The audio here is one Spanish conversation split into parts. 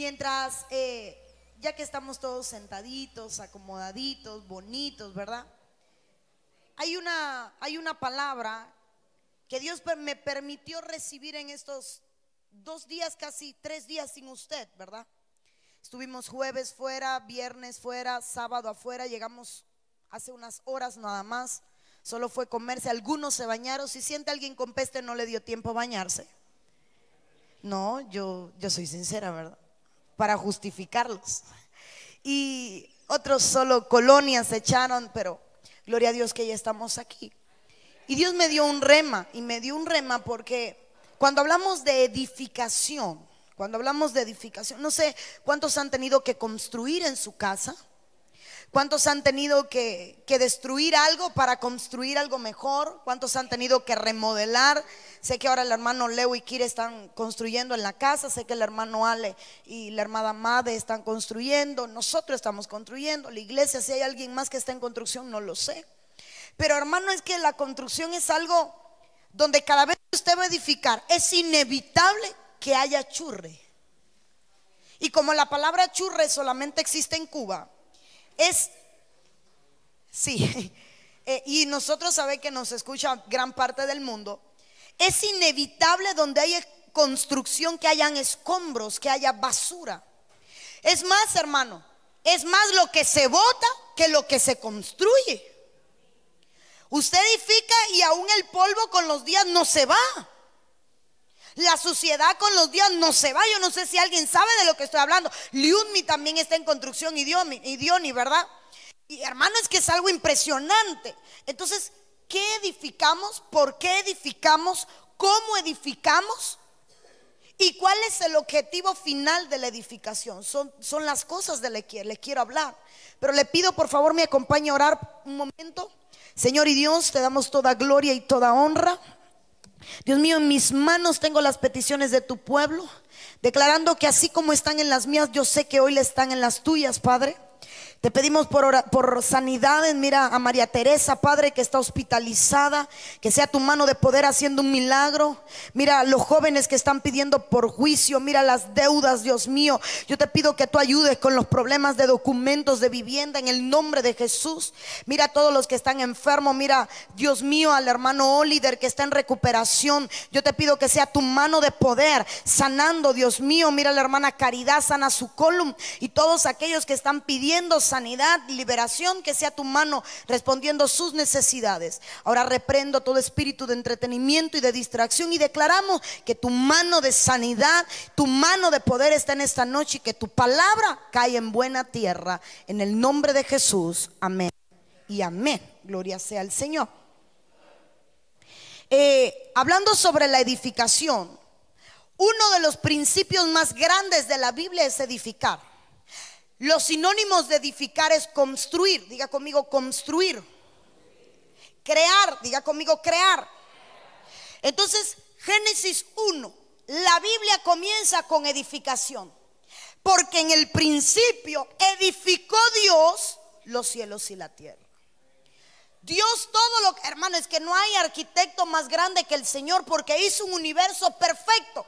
mientras, eh, ya que estamos todos sentaditos, acomodaditos, bonitos, ¿verdad? Hay una, hay una palabra que Dios me permitió recibir en estos dos días, casi tres días sin usted, ¿verdad? Estuvimos jueves fuera, viernes fuera, sábado afuera, llegamos hace unas horas nada más, solo fue comerse, algunos se bañaron, si siente alguien con peste no le dio tiempo a bañarse. No, yo, yo soy sincera, ¿verdad? para justificarlos. Y otros solo colonias se echaron, pero gloria a Dios que ya estamos aquí. Y Dios me dio un rema, y me dio un rema porque cuando hablamos de edificación, cuando hablamos de edificación, no sé cuántos han tenido que construir en su casa, ¿Cuántos han tenido que, destruir algo para construir algo mejor? ¿Cuántos han tenido que remodelar? Sé que ahora el hermano Leo y Kira están construyendo en la casa, sé que el hermano Ale y la hermana Made están construyendo, nosotros estamos construyendo, la iglesia, si hay alguien más que está en construcción, no lo sé. Pero hermano, es que la construcción es algo donde cada vez que usted va a edificar, es inevitable que haya churre. Y como la palabra churre solamente existe en Cuba, es, sí, eh, y nosotros sabemos que nos escucha gran parte del mundo, es inevitable donde haya construcción que hayan escombros, que haya basura. Es más, hermano, es más lo que se bota que lo que se construye. Usted edifica y aún el polvo con los días no se va. La suciedad con los días no se va. Yo no sé si alguien sabe de lo que estoy hablando. Liudmi también está en construcción y Dioni, ¿verdad? Y hermano, es que es algo impresionante. Entonces, ¿qué edificamos? ¿Por qué edificamos? ¿Cómo edificamos? ¿Y cuál es el objetivo final de la edificación? Son, son las cosas de las que les quiero hablar. Pero le pido, por favor, me acompañe a orar un momento. Señor y Dios, te damos toda gloria y toda honra. Dios mío, en mis manos tengo las peticiones de tu pueblo, declarando que así como están en las mías, yo sé que hoy le están en las tuyas, Padre. Te pedimos por, sanidades, mira a María Teresa, Padre, que está hospitalizada, que sea tu mano de poder haciendo un milagro. Mira a los jóvenes que están pidiendo por juicio, mira las deudas, Dios mío. Yo te pido que tú ayudes con los problemas de documentos de vivienda en el nombre de Jesús. Mira a todos los que están enfermos, mira, Dios mío, al hermano Oliver que está en recuperación. Yo te pido que sea tu mano de poder sanando, Dios mío. Mira la hermana Caridad, sana su column y todos aquellos que están pidiendo sanidad, liberación, que sea tu mano respondiendo sus necesidades. Ahora reprendo todo espíritu de entretenimiento y de distracción y declaramos que tu mano de sanidad, tu mano de poder está en esta noche y que tu palabra cae en buena tierra. En el nombre de Jesús, amén. Y amén. Gloria sea al Señor. Eh, hablando sobre la edificación, uno de los principios más grandes de la Biblia es edificar. Los sinónimos de edificar es construir, diga conmigo construir. Crear, diga conmigo crear. Entonces, Génesis 1, la Biblia comienza con edificación. Porque en el principio edificó Dios los cielos y la tierra. Dios todo lo que, hermano, es que no hay arquitecto más grande que el Señor porque hizo un universo perfecto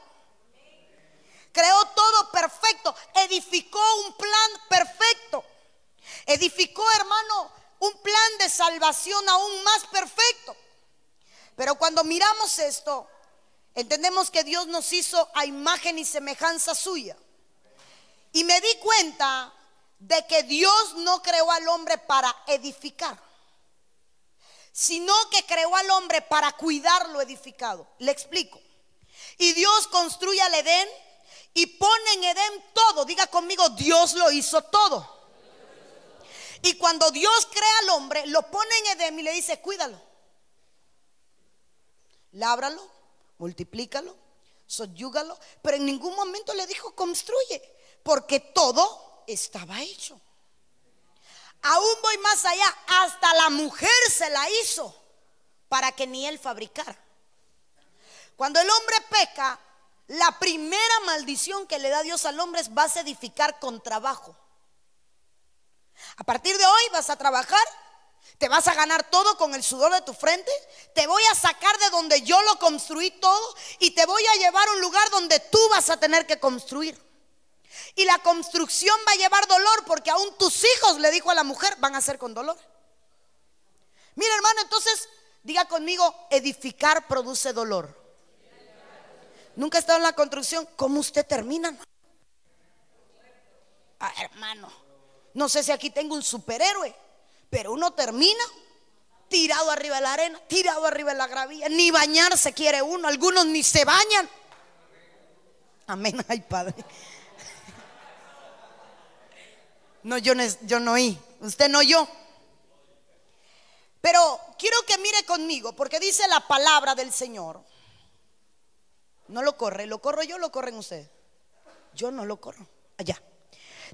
creó todo perfecto, edificó un plan perfecto, edificó, hermano, un plan de salvación aún más perfecto. Pero cuando miramos esto, entendemos que Dios nos hizo a imagen y semejanza suya. Y me di cuenta de que Dios no creó al hombre para edificar, sino que creó al hombre para cuidar lo edificado. Le explico. Y Dios construye al Edén y pone en Edén todo. Diga conmigo, Dios lo hizo todo. Y cuando Dios crea al hombre, lo pone en Edén y le dice, cuídalo. Lábralo, multiplícalo, soyúgalo. Pero en ningún momento le dijo, construye, porque todo estaba hecho. Aún voy más allá, hasta la mujer se la hizo para que ni él fabricara. Cuando el hombre peca, la primera maldición que le da Dios al hombre es vas a edificar con trabajo. A partir de hoy vas a trabajar, te vas a ganar todo con el sudor de tu frente, te voy a sacar de donde yo lo construí todo y te voy a llevar a un lugar donde tú vas a tener que construir. Y la construcción va a llevar dolor porque aún tus hijos, le dijo a la mujer, van a ser con dolor. Mira hermano, entonces diga conmigo, edificar produce dolor. Nunca he estado en la construcción. ¿Cómo usted termina? Ah, hermano, no sé si aquí tengo un superhéroe, pero uno termina tirado arriba de la arena, tirado arriba de la gravilla. Ni bañarse quiere uno. Algunos ni se bañan. Amén, ay Padre. No, yo no, yo no oí. Usted no yo. Pero quiero que mire conmigo, porque dice la palabra del Señor no lo corre. ¿Lo corro yo lo corren ustedes? Yo no lo corro. Allá.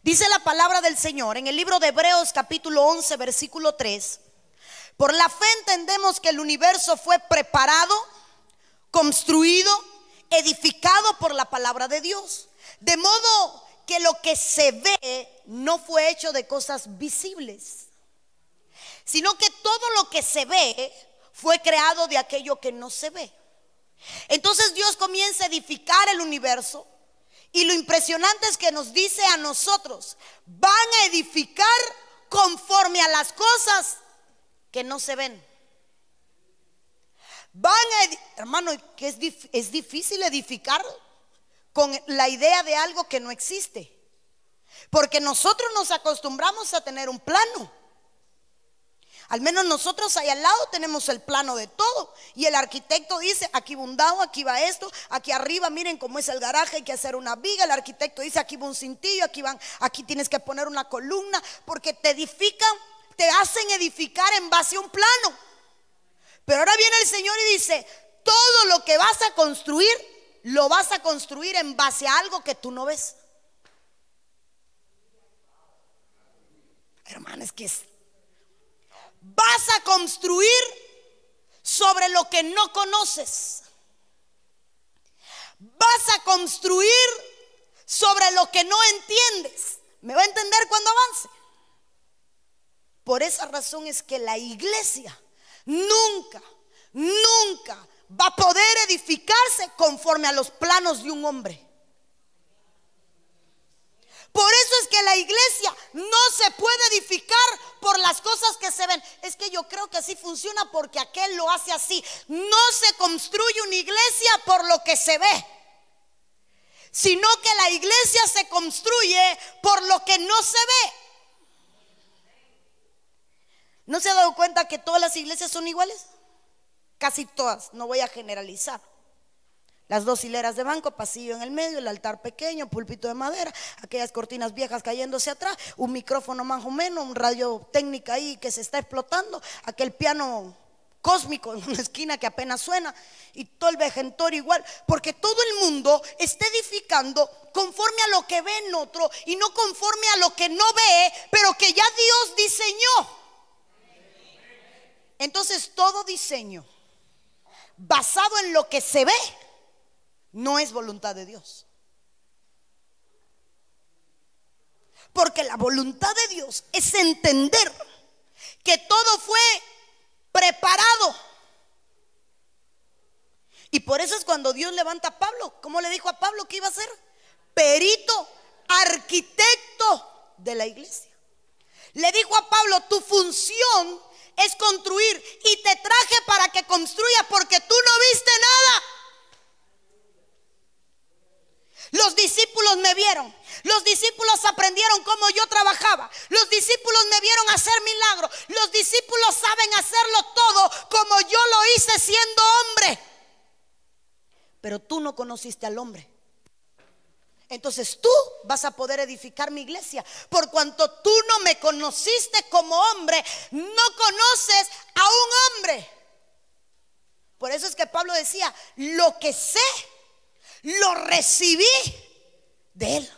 Dice la palabra del Señor en el libro de Hebreos capítulo 11 versículo 3. Por la fe entendemos que el universo fue preparado, construido, edificado por la palabra de Dios. De modo que lo que se ve no fue hecho de cosas visibles, sino que todo lo que se ve fue creado de aquello que no se ve. Entonces Dios comienza a edificar el universo y lo impresionante es que nos dice a nosotros, van a edificar conforme a las cosas que no se ven. Van a, hermano, que es, es difícil edificar con la idea de algo que no existe. Porque nosotros nos acostumbramos a tener un plano. Al menos nosotros ahí al lado tenemos el plano de todo. Y el arquitecto dice, aquí va un dado aquí va esto, aquí arriba, miren cómo es el garaje, hay que hacer una viga. El arquitecto dice, aquí va un cintillo, aquí van, aquí tienes que poner una columna, porque te edifican, te hacen edificar en base a un plano. Pero ahora viene el Señor y dice, todo lo que vas a construir, lo vas a construir en base a algo que tú no ves. Hermanas, que es vas a construir sobre lo que no conoces. Vas a construir sobre lo que no entiendes. ¿Me va a entender cuando avance? Por esa razón es que la iglesia nunca, nunca va a poder edificarse conforme a los planos de un hombre. Por eso es que la iglesia no se puede edificar por las cosas que se ven. Es que yo creo que así funciona porque aquel lo hace así. No se construye una iglesia por lo que se ve, sino que la iglesia se construye por lo que no se ve. ¿No se ha dado cuenta que todas las iglesias son iguales? Casi todas, no voy a generalizar. Las dos hileras de banco, pasillo en el medio, el altar pequeño, púlpito de madera, aquellas cortinas viejas cayéndose atrás, un micrófono más o menos, un radio técnica ahí que se está explotando, aquel piano cósmico en una esquina que apenas suena y todo el vejentor igual, porque todo el mundo está edificando conforme a lo que ve en otro y no conforme a lo que no ve, pero que ya Dios diseñó. Entonces todo diseño basado en lo que se ve no es voluntad de Dios. Porque la voluntad de Dios es entender que todo fue preparado. Y por eso es cuando Dios levanta a Pablo. ¿Cómo le dijo a Pablo que iba a ser? Perito, arquitecto de la iglesia. Le dijo a Pablo, tu función es construir y te traje para que construyas porque tú no viste nada. Los discípulos me vieron. Los discípulos aprendieron cómo yo trabajaba. Los discípulos me vieron hacer milagros. Los discípulos saben hacerlo todo como yo lo hice siendo hombre. Pero tú no conociste al hombre. Entonces tú vas a poder edificar mi iglesia. Por cuanto tú no me conociste como hombre, no conoces a un hombre. Por eso es que Pablo decía, lo que sé lo recibí de Él.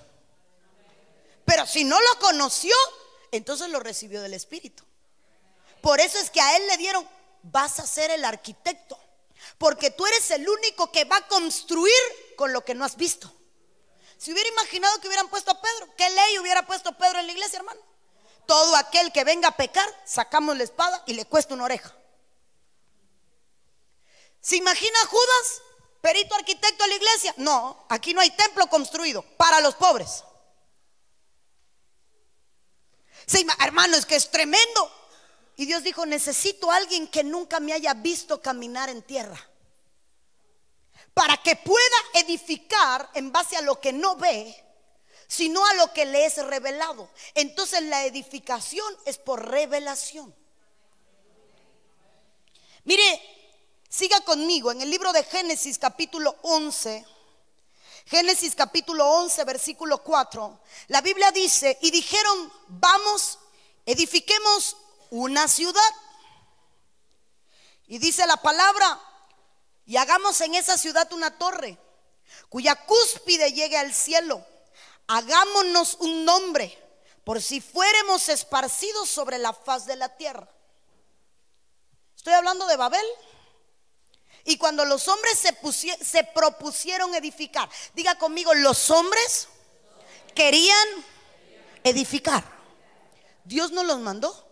Pero si no lo conoció, entonces lo recibió del Espíritu. Por eso es que a Él le dieron, vas a ser el arquitecto. Porque tú eres el único que va a construir con lo que no has visto. Si hubiera imaginado que hubieran puesto a Pedro, ¿qué ley hubiera puesto Pedro en la iglesia, hermano? Todo aquel que venga a pecar, sacamos la espada y le cuesta una oreja. ¿Se imagina a Judas? perito arquitecto de la iglesia. No, aquí no hay templo construido para los pobres. Sí, hermano, es que es tremendo. Y Dios dijo, necesito a alguien que nunca me haya visto caminar en tierra. Para que pueda edificar en base a lo que no ve, sino a lo que le es revelado. Entonces la edificación es por revelación. Mire, Siga conmigo en el libro de Génesis capítulo 11. Génesis capítulo 11, versículo 4. La Biblia dice, y dijeron, vamos, edifiquemos una ciudad. Y dice la palabra, y hagamos en esa ciudad una torre cuya cúspide llegue al cielo. Hagámonos un nombre por si fuéramos esparcidos sobre la faz de la tierra. Estoy hablando de Babel. Y cuando los hombres se, se propusieron edificar, diga conmigo, los hombres querían edificar. Dios no los mandó.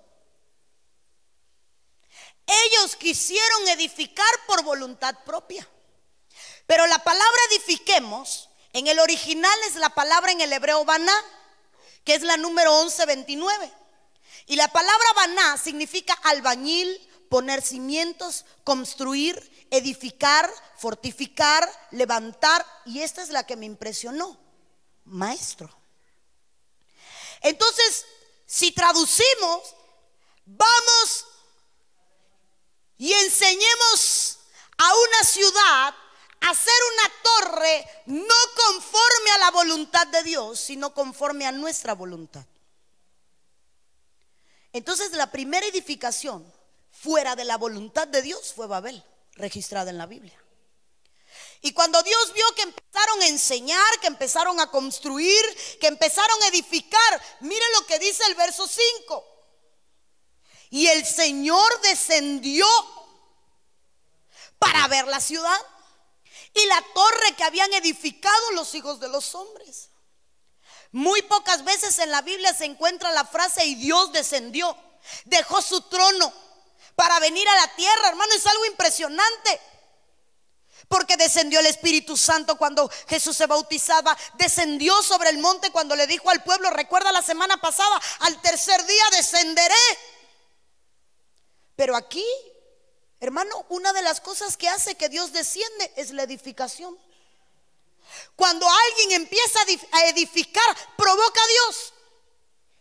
Ellos quisieron edificar por voluntad propia. Pero la palabra edifiquemos, en el original es la palabra en el hebreo baná, que es la número 1129. Y la palabra baná significa albañil, poner cimientos, construir, edificar, fortificar, levantar. Y esta es la que me impresionó, maestro. Entonces, si traducimos, vamos y enseñemos a una ciudad a hacer una torre no conforme a la voluntad de Dios, sino conforme a nuestra voluntad. Entonces la primera edificación fuera de la voluntad de Dios fue Babel, registrada en la Biblia. Y cuando Dios vio que empezaron a enseñar, que empezaron a construir, que empezaron a edificar, mire lo que dice el verso 5. Y el Señor descendió para ver la ciudad y la torre que habían edificado los hijos de los hombres. Muy pocas veces en la Biblia se encuentra la frase y Dios descendió, dejó su trono, para venir a la tierra, hermano, es algo impresionante. Porque descendió el Espíritu Santo cuando Jesús se bautizaba, descendió sobre el monte cuando le dijo al pueblo, recuerda la semana pasada, al tercer día descenderé. Pero aquí, hermano, una de las cosas que hace que Dios desciende es la edificación. Cuando alguien empieza a edificar, provoca a Dios.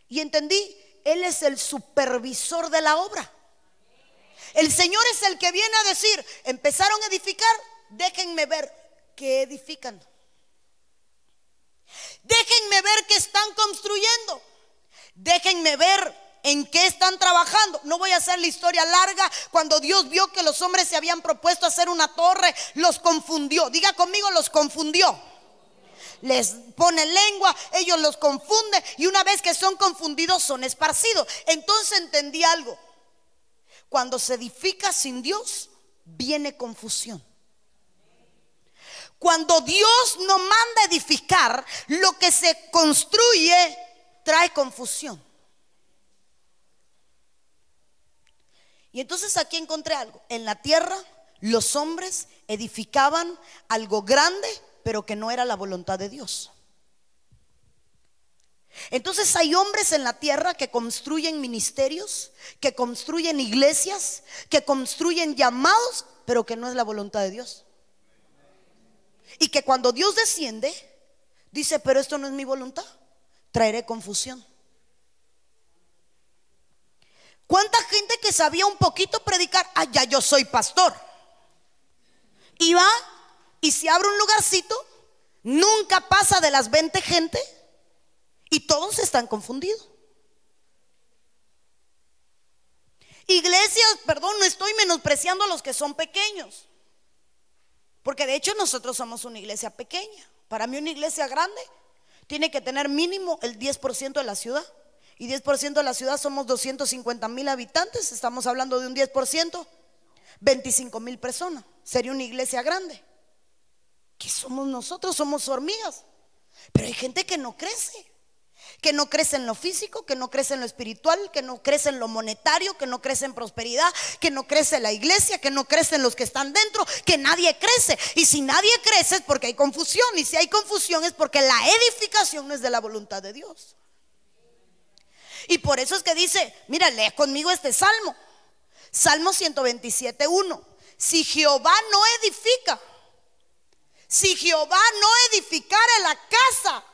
Y entendí, Él es el supervisor de la obra. El Señor es el que viene a decir, empezaron a edificar, déjenme ver que edifican. Déjenme ver que están construyendo. Déjenme ver en qué están trabajando. No voy a hacer la historia larga. Cuando Dios vio que los hombres se habían propuesto hacer una torre, los confundió. Diga conmigo, los confundió. Les pone lengua, ellos los confunden y una vez que son confundidos son esparcidos. Entonces entendí algo. Cuando se edifica sin Dios, viene confusión. Cuando Dios no manda edificar, lo que se construye trae confusión. Y entonces aquí encontré algo. En la tierra los hombres edificaban algo grande, pero que no era la voluntad de Dios. Entonces hay hombres en la tierra que construyen ministerios, que construyen iglesias, que construyen llamados, pero que no es la voluntad de Dios. Y que cuando Dios desciende, dice, pero esto no es mi voluntad, traeré confusión. ¿Cuánta gente que sabía un poquito predicar? Ah, ya yo soy pastor. Y va y si abre un lugarcito, nunca pasa de las 20 gente y todos están confundidos. Iglesias, perdón, no estoy menospreciando a los que son pequeños. Porque de hecho nosotros somos una iglesia pequeña. Para mí una iglesia grande tiene que tener mínimo el 10% de la ciudad. Y 10% de la ciudad somos 250 mil habitantes. Estamos hablando de un 10%, 25 mil personas. Sería una iglesia grande. Que somos nosotros? Somos hormigas. Pero hay gente que no crece que no crece en lo físico, que no crece en lo espiritual, que no crece en lo monetario, que no crece en prosperidad, que no crece la iglesia, que no crecen los que están dentro, que nadie crece. Y si nadie crece es porque hay confusión. Y si hay confusión es porque la edificación no es de la voluntad de Dios. Y por eso es que dice, mira, lee conmigo este salmo. Salmo 127.1 1. Si Jehová no edifica, si Jehová no edificara la casa,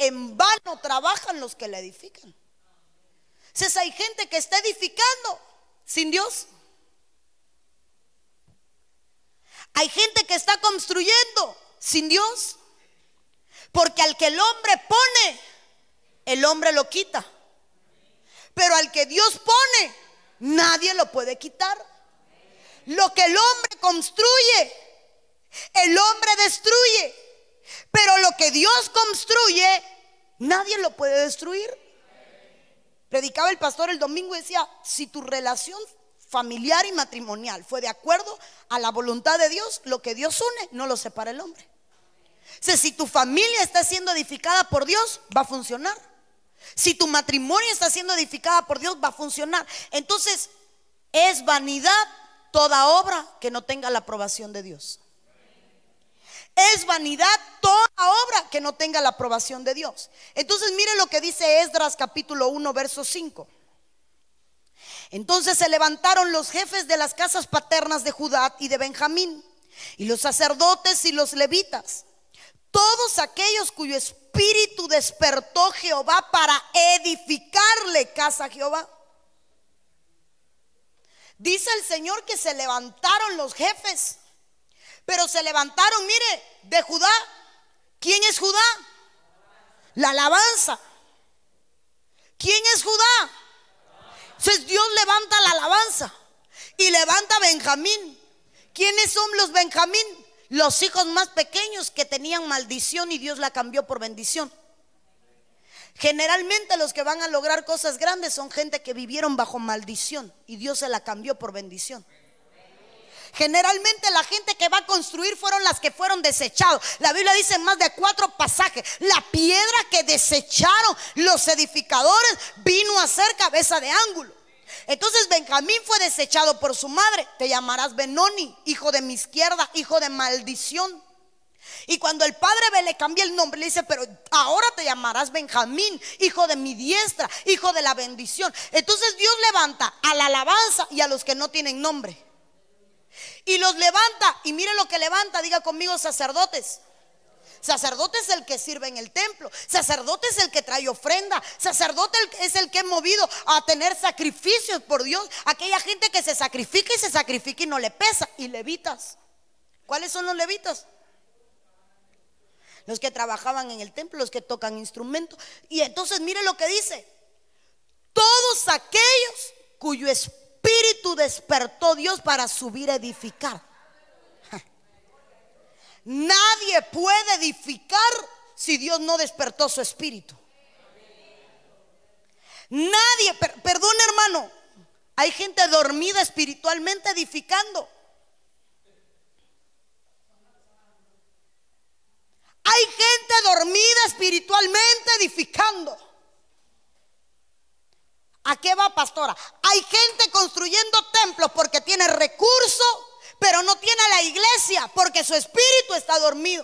en vano trabajan los que la edifican. Entonces hay gente que está edificando sin Dios. Hay gente que está construyendo sin Dios. Porque al que el hombre pone, el hombre lo quita. Pero al que Dios pone, nadie lo puede quitar. Lo que el hombre construye, el hombre destruye. Pero lo que Dios construye, nadie lo puede destruir. Predicaba el pastor el domingo y decía, si tu relación familiar y matrimonial fue de acuerdo a la voluntad de Dios, lo que Dios une no lo separa el hombre. si tu familia está siendo edificada por Dios, va a funcionar. Si tu matrimonio está siendo edificada por Dios, va a funcionar. Entonces, es vanidad toda obra que no tenga la aprobación de Dios. Es vanidad toda obra que no tenga la aprobación de Dios. Entonces mire lo que dice Esdras capítulo 1 verso 5. Entonces se levantaron los jefes de las casas paternas de Judá y de Benjamín, y los sacerdotes y los levitas, todos aquellos cuyo espíritu despertó Jehová para edificarle casa a Jehová. Dice el Señor que se levantaron los jefes pero se levantaron, mire, de Judá. ¿Quién es Judá? La alabanza. ¿Quién es Judá? Entonces Dios levanta la alabanza y levanta Benjamín. ¿Quiénes son los Benjamín? Los hijos más pequeños que tenían maldición y Dios la cambió por bendición. Generalmente los que van a lograr cosas grandes son gente que vivieron bajo maldición y Dios se la cambió por bendición. Generalmente la gente que va a construir fueron las que fueron desechados. La Biblia dice en más de cuatro pasajes, la piedra que desecharon los edificadores vino a ser cabeza de ángulo. Entonces Benjamín fue desechado por su madre. Te llamarás Benoni, hijo de mi izquierda, hijo de maldición. Y cuando el padre le cambia el nombre, le dice, pero ahora te llamarás Benjamín, hijo de mi diestra, hijo de la bendición. Entonces Dios levanta a la alabanza y a los que no tienen nombre. Y los levanta. Y mire lo que levanta, diga conmigo sacerdotes. Sacerdote es el que sirve en el templo. Sacerdote es el que trae ofrenda. Sacerdote es el que es movido a tener sacrificios por Dios. Aquella gente que se sacrifica y se sacrifica y no le pesa. Y levitas. ¿Cuáles son los levitas? Los que trabajaban en el templo, los que tocan instrumentos. Y entonces mire lo que dice. Todos aquellos cuyo espíritu espíritu despertó Dios para subir a edificar. Nadie puede edificar si Dios no despertó su espíritu. Nadie, perdón hermano, hay gente dormida espiritualmente edificando. Hay gente dormida espiritualmente edificando. ¿A qué va, pastora? Hay gente construyendo templos porque tiene recurso pero no tiene la iglesia porque su espíritu está dormido.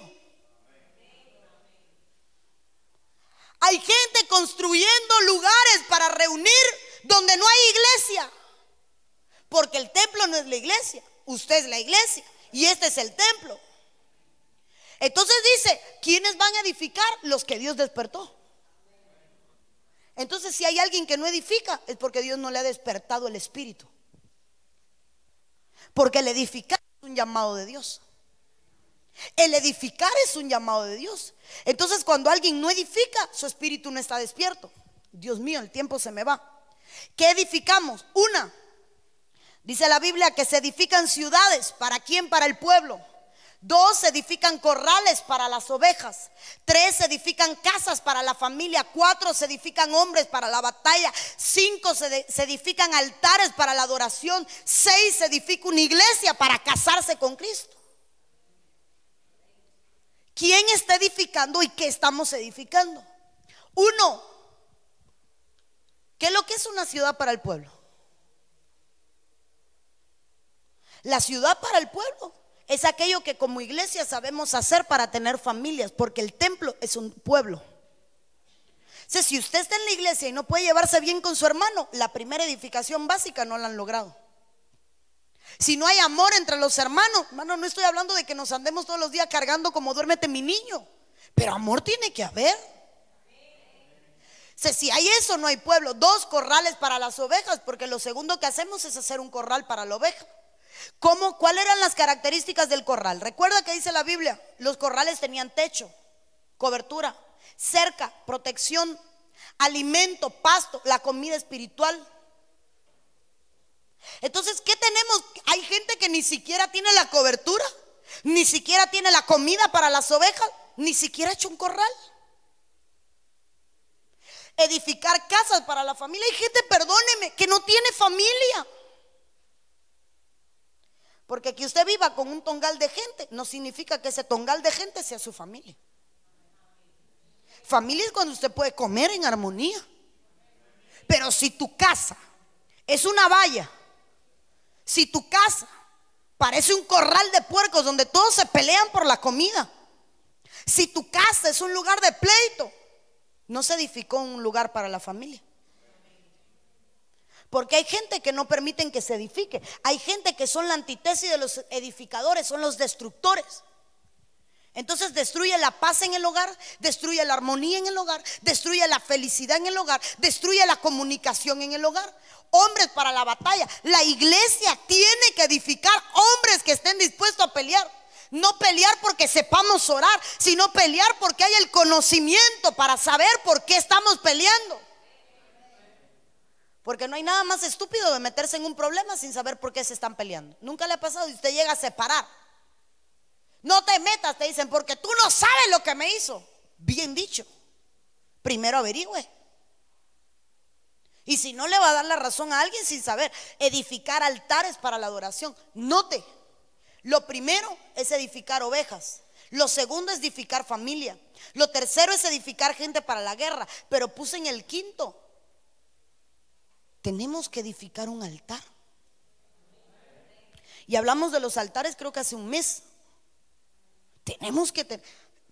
Hay gente construyendo lugares para reunir donde no hay iglesia. Porque el templo no es la iglesia, usted es la iglesia y este es el templo. Entonces dice, ¿quiénes van a edificar? Los que Dios despertó. Entonces, si hay alguien que no edifica, es porque Dios no le ha despertado el espíritu. Porque el edificar es un llamado de Dios. El edificar es un llamado de Dios. Entonces, cuando alguien no edifica, su espíritu no está despierto. Dios mío, el tiempo se me va. ¿Qué edificamos? Una. Dice la Biblia que se edifican ciudades. ¿Para quién? Para el pueblo. Dos edifican corrales para las ovejas. Tres edifican casas para la familia. Cuatro se edifican hombres para la batalla. Cinco se, edifican altares para la adoración. Seis se edifica una iglesia para casarse con Cristo. ¿Quién está edificando y qué estamos edificando? Uno, ¿qué es lo que es una ciudad para el pueblo? La ciudad para el pueblo es aquello que como iglesia sabemos hacer para tener familias, porque el templo es un pueblo. si usted está en la iglesia y no puede llevarse bien con su hermano, la primera edificación básica no la han logrado. Si no hay amor entre los hermanos, hermano, no estoy hablando de que nos andemos todos los días cargando como duérmete mi niño, pero amor tiene que haber. Si hay eso, no hay pueblo. Dos corrales para las ovejas, porque lo segundo que hacemos es hacer un corral para la oveja. ¿Cómo, ¿Cuáles eran las características del corral? Recuerda que dice la Biblia, los corrales tenían techo, cobertura, cerca, protección, alimento, pasto, la comida espiritual. Entonces, ¿qué tenemos? Hay gente que ni siquiera tiene la cobertura, ni siquiera tiene la comida para las ovejas, ni siquiera ha hecho un corral. Edificar casas para la familia. Hay gente, perdóneme, que no tiene familia. Porque que usted viva con un tongal de gente no significa que ese tongal de gente sea su familia. Familia es cuando usted puede comer en armonía. Pero si tu casa es una valla, si tu casa parece un corral de puercos donde todos se pelean por la comida, si tu casa es un lugar de pleito, no se edificó un lugar para la familia. Porque hay gente que no permiten que se edifique. Hay gente que son la antítesis de los edificadores, son los destructores. Entonces destruye la paz en el hogar, destruye la armonía en el hogar, destruye la felicidad en el hogar, destruye la comunicación en el hogar. Hombres para la batalla. La iglesia tiene que edificar hombres que estén dispuestos a pelear. No pelear porque sepamos orar, sino pelear porque hay el conocimiento para saber por qué estamos peleando. Porque no hay nada más estúpido de meterse en un problema sin saber por qué se están peleando. Nunca le ha pasado y usted llega a separar. No te metas, te dicen, porque tú no sabes lo que me hizo. Bien dicho. Primero averigüe. Y si no le va a dar la razón a alguien sin saber, edificar altares para la adoración. Note, lo primero es edificar ovejas. Lo segundo es edificar familia. Lo tercero es edificar gente para la guerra. Pero puse en el quinto tenemos que edificar un altar. Y hablamos de los altares creo que hace un mes. Tenemos que tener,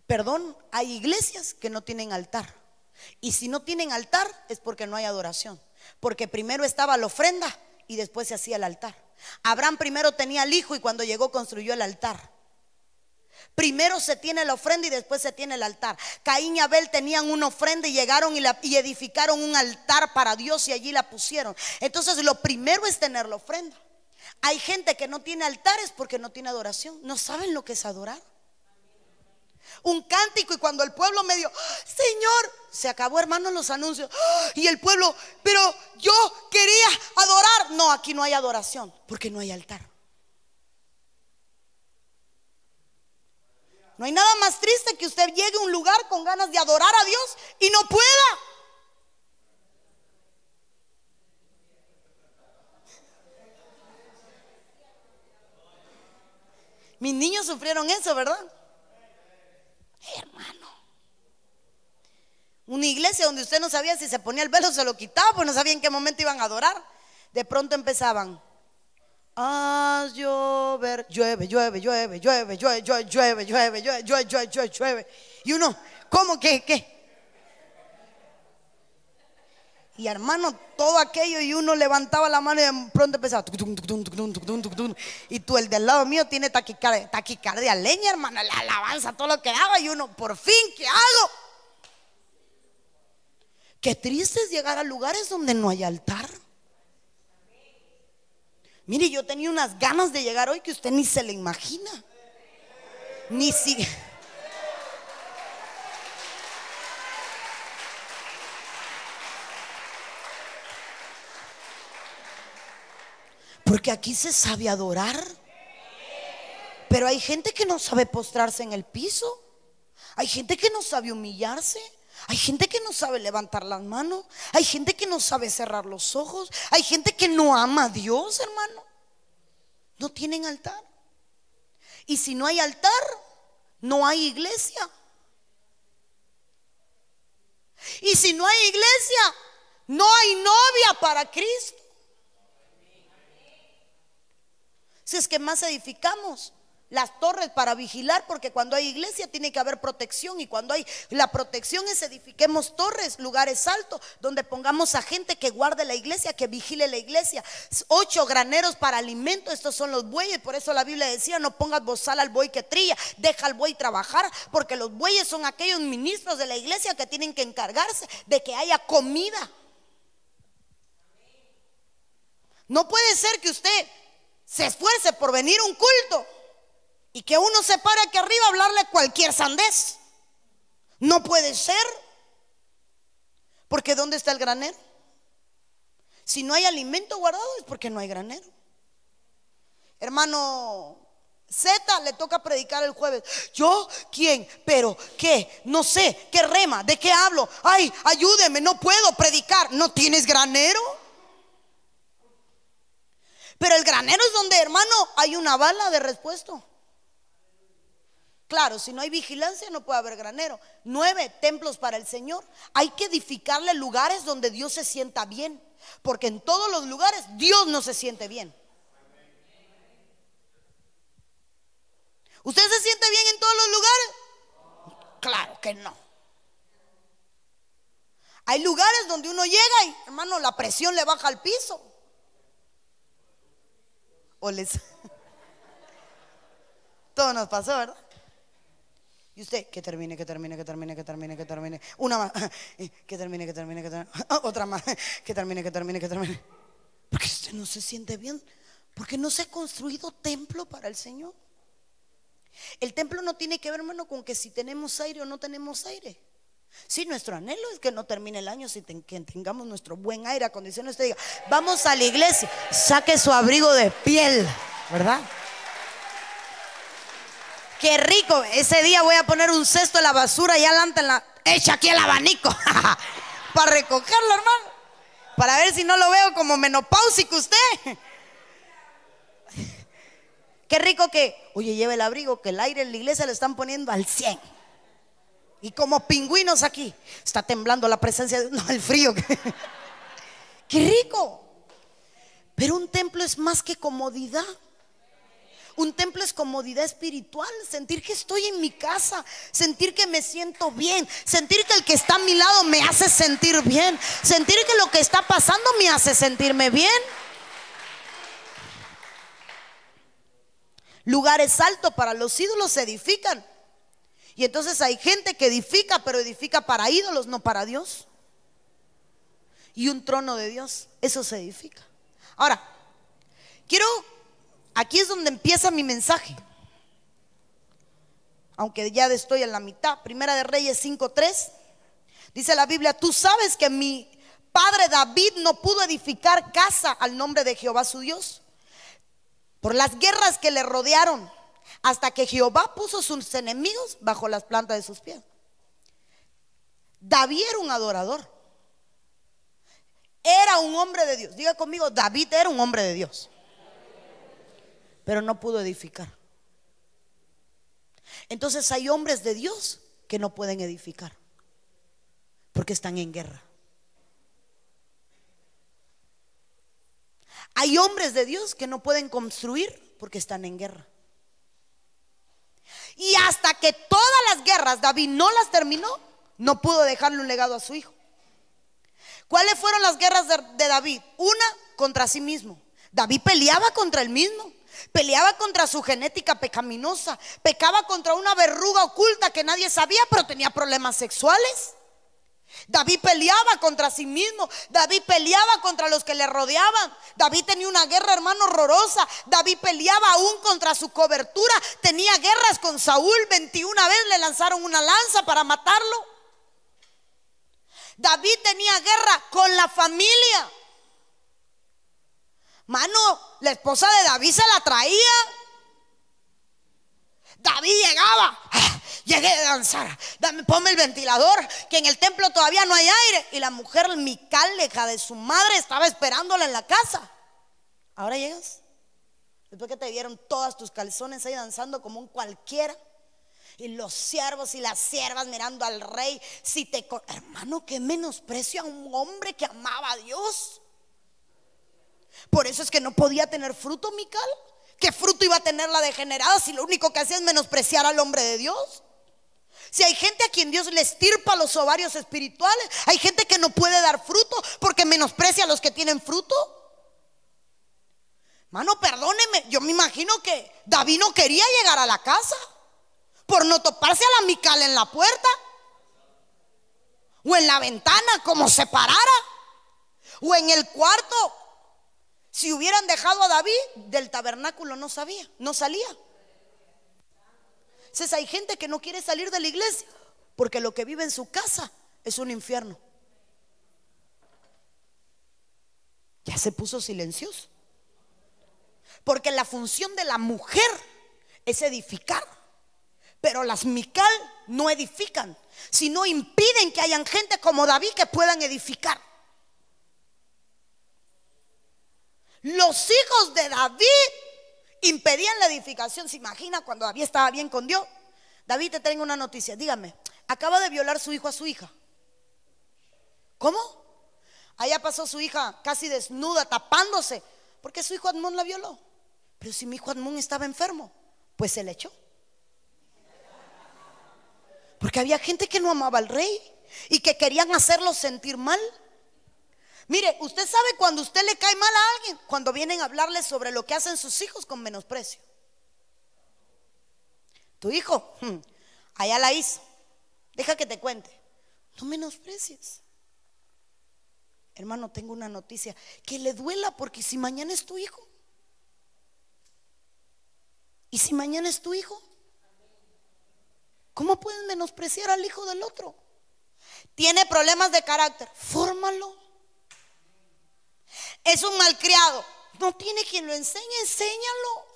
perdón, hay iglesias que no tienen altar. Y si no tienen altar es porque no hay adoración. Porque primero estaba la ofrenda y después se hacía el altar. Abraham primero tenía el hijo y cuando llegó construyó el altar. Primero se tiene la ofrenda y después se tiene el altar. Caín y Abel tenían una ofrenda y llegaron y, edificaron un altar para Dios y allí la pusieron. Entonces lo primero es tener la ofrenda. Hay gente que no tiene altares porque no tiene adoración. No saben lo que es adorar. Un cántico y cuando el pueblo me dio, Señor, se acabó hermanos los anuncios. Y el pueblo, pero yo quería adorar. No, aquí no hay adoración porque no hay altar. No hay nada más triste que usted llegue a un lugar con ganas de adorar a Dios y no pueda. Mis niños sufrieron eso, ¿verdad? hermano. Una iglesia donde usted no sabía si se ponía el velo o se lo quitaba, pues no sabía en qué momento iban a adorar. De pronto empezaban. Haz llover, llueve, llueve, llueve, llueve, llueve, llueve, llueve, llueve, llueve, llueve, llueve, llueve. Y uno, ¿cómo que qué? Y hermano, todo aquello y uno levantaba la mano y de pronto empezaba. Y tú, el del lado mío, tiene taquicardia, taquicardia leña, hermano, la alabanza, todo lo que hago. Y uno, por fin, ¿qué hago? Qué triste es llegar a lugares donde no hay altar. Mire, yo tenía unas ganas de llegar hoy que usted ni se le imagina. Ni si. Porque aquí se sabe adorar. Pero hay gente que no sabe postrarse en el piso. Hay gente que no sabe humillarse. Hay gente que no sabe levantar las manos, hay gente que no sabe cerrar los ojos, hay gente que no ama a Dios, hermano. No tienen altar. Y si no hay altar, no hay iglesia. Y si no hay iglesia, no hay novia para Cristo. Si es que más edificamos las torres para vigilar, porque cuando hay iglesia tiene que haber protección y cuando hay la protección es edifiquemos torres, lugares altos, donde pongamos a gente que guarde la iglesia, que vigile la iglesia. Ocho graneros para alimento, estos son los bueyes, por eso la Biblia decía, no pongas bozal al buey que trilla, deja al buey trabajar, porque los bueyes son aquellos ministros de la iglesia que tienen que encargarse de que haya comida. No puede ser que usted se esfuerce por venir a un culto y que uno se pare aquí arriba a hablarle cualquier sandez. No puede ser. Porque ¿dónde está el granero? Si no hay alimento guardado es porque no hay granero. Hermano Z le toca predicar el jueves. ¿Yo? ¿Quién? ¿Pero qué? No sé. ¿Qué rema? ¿De qué hablo? Ay, ayúdeme, no puedo predicar. ¿No tienes granero? Pero el granero es donde, hermano, hay una bala de respuesta. Claro, si no hay vigilancia no puede haber granero. Nueve, templos para el Señor. Hay que edificarle lugares donde Dios se sienta bien, porque en todos los lugares Dios no se siente bien. ¿Usted se siente bien en todos los lugares? Claro que no. Hay lugares donde uno llega y, hermano, la presión le baja al piso. O les... Todo nos pasó, ¿verdad? Y usted, que termine, que termine, que termine, que termine, que termine. Una más. Eh, que termine, que termine, que termine. Ah, otra más. Que termine, que termine, que termine. Porque usted no se siente bien. Porque no se ha construido templo para el Señor. El templo no tiene que ver, hermano, con que si tenemos aire o no tenemos aire. Si nuestro anhelo es que no termine el año, si tengamos nuestro buen aire acondicionado. Usted diga, vamos a la iglesia, saque su abrigo de piel, ¿verdad? qué rico. Ese día voy a poner un cesto de la basura y adelante en la. Echa aquí el abanico. Para recogerlo, hermano. Para ver si no lo veo como menopáusico usted. Qué rico que, oye, lleve el abrigo, que el aire en la iglesia le están poniendo al 100. Y como pingüinos aquí, está temblando la presencia de no, el frío. Qué rico. Pero un templo es más que comodidad. Un templo es comodidad espiritual, sentir que estoy en mi casa, sentir que me siento bien, sentir que el que está a mi lado me hace sentir bien, sentir que lo que está pasando me hace sentirme bien. Lugares altos para los ídolos se edifican. Y entonces hay gente que edifica, pero edifica para ídolos, no para Dios. Y un trono de Dios, eso se edifica. Ahora, quiero Aquí es donde empieza mi mensaje. Aunque ya estoy en la mitad. Primera de Reyes 5.3. Dice la Biblia, tú sabes que mi padre David no pudo edificar casa al nombre de Jehová su Dios. Por las guerras que le rodearon. Hasta que Jehová puso sus enemigos bajo las plantas de sus pies. David era un adorador. Era un hombre de Dios. Diga conmigo, David era un hombre de Dios pero no pudo edificar. Entonces hay hombres de Dios que no pueden edificar porque están en guerra. Hay hombres de Dios que no pueden construir porque están en guerra. Y hasta que todas las guerras David no las terminó, no pudo dejarle un legado a su hijo. ¿Cuáles fueron las guerras de, David? Una contra sí mismo. David peleaba contra él mismo. Peleaba contra su genética pecaminosa. Pecaba contra una verruga oculta que nadie sabía, pero tenía problemas sexuales. David peleaba contra sí mismo. David peleaba contra los que le rodeaban. David tenía una guerra, hermano, horrorosa. David peleaba aún contra su cobertura. Tenía guerras con Saúl. 21 veces le lanzaron una lanza para matarlo. David tenía guerra con la familia. Mano, la esposa de David se la traía. David llegaba, ah, llegué a danzar, Dame, ponme el ventilador, que en el templo todavía no hay aire. Y la mujer mi hija de su madre, estaba esperándola en la casa. Ahora llegas, después que te vieron todas tus calzones ahí danzando como un cualquiera. Y los siervos y las siervas mirando al rey, si te... Hermano, que menosprecio a un hombre que amaba a Dios. Por eso es que no podía tener fruto, Mical. ¿Qué fruto iba a tener la degenerada si lo único que hacía es menospreciar al hombre de Dios? Si hay gente a quien Dios le estirpa los ovarios espirituales, hay gente que no puede dar fruto porque menosprecia a los que tienen fruto. Mano, perdóneme, yo me imagino que David no quería llegar a la casa por no toparse a la Mical en la puerta o en la ventana como se parara o en el cuarto si hubieran dejado a David, del tabernáculo no sabía, no salía. Entonces hay gente que no quiere salir de la iglesia porque lo que vive en su casa es un infierno. Ya se puso silencioso. Porque la función de la mujer es edificar. Pero las mical no edifican, sino impiden que hayan gente como David que puedan edificar. Los hijos de David impedían la edificación. ¿Se imagina cuando David estaba bien con Dios? David, te tengo una noticia. Dígame, acaba de violar su hijo a su hija. ¿Cómo? Allá pasó su hija casi desnuda, tapándose, porque su hijo Admón la violó. Pero si mi hijo Admón estaba enfermo, pues se le echó. Porque había gente que no amaba al rey y que querían hacerlo sentir mal. Mire, usted sabe cuando usted le cae mal a alguien, cuando vienen a hablarle sobre lo que hacen sus hijos con menosprecio. Tu hijo, hmm, allá la hizo. Deja que te cuente. No menosprecies. Hermano, tengo una noticia. Que le duela porque si mañana es tu hijo. ¿Y si mañana es tu hijo? ¿Cómo puedes menospreciar al hijo del otro? Tiene problemas de carácter. Fórmalo es un malcriado. No tiene quien lo enseñe, enséñalo.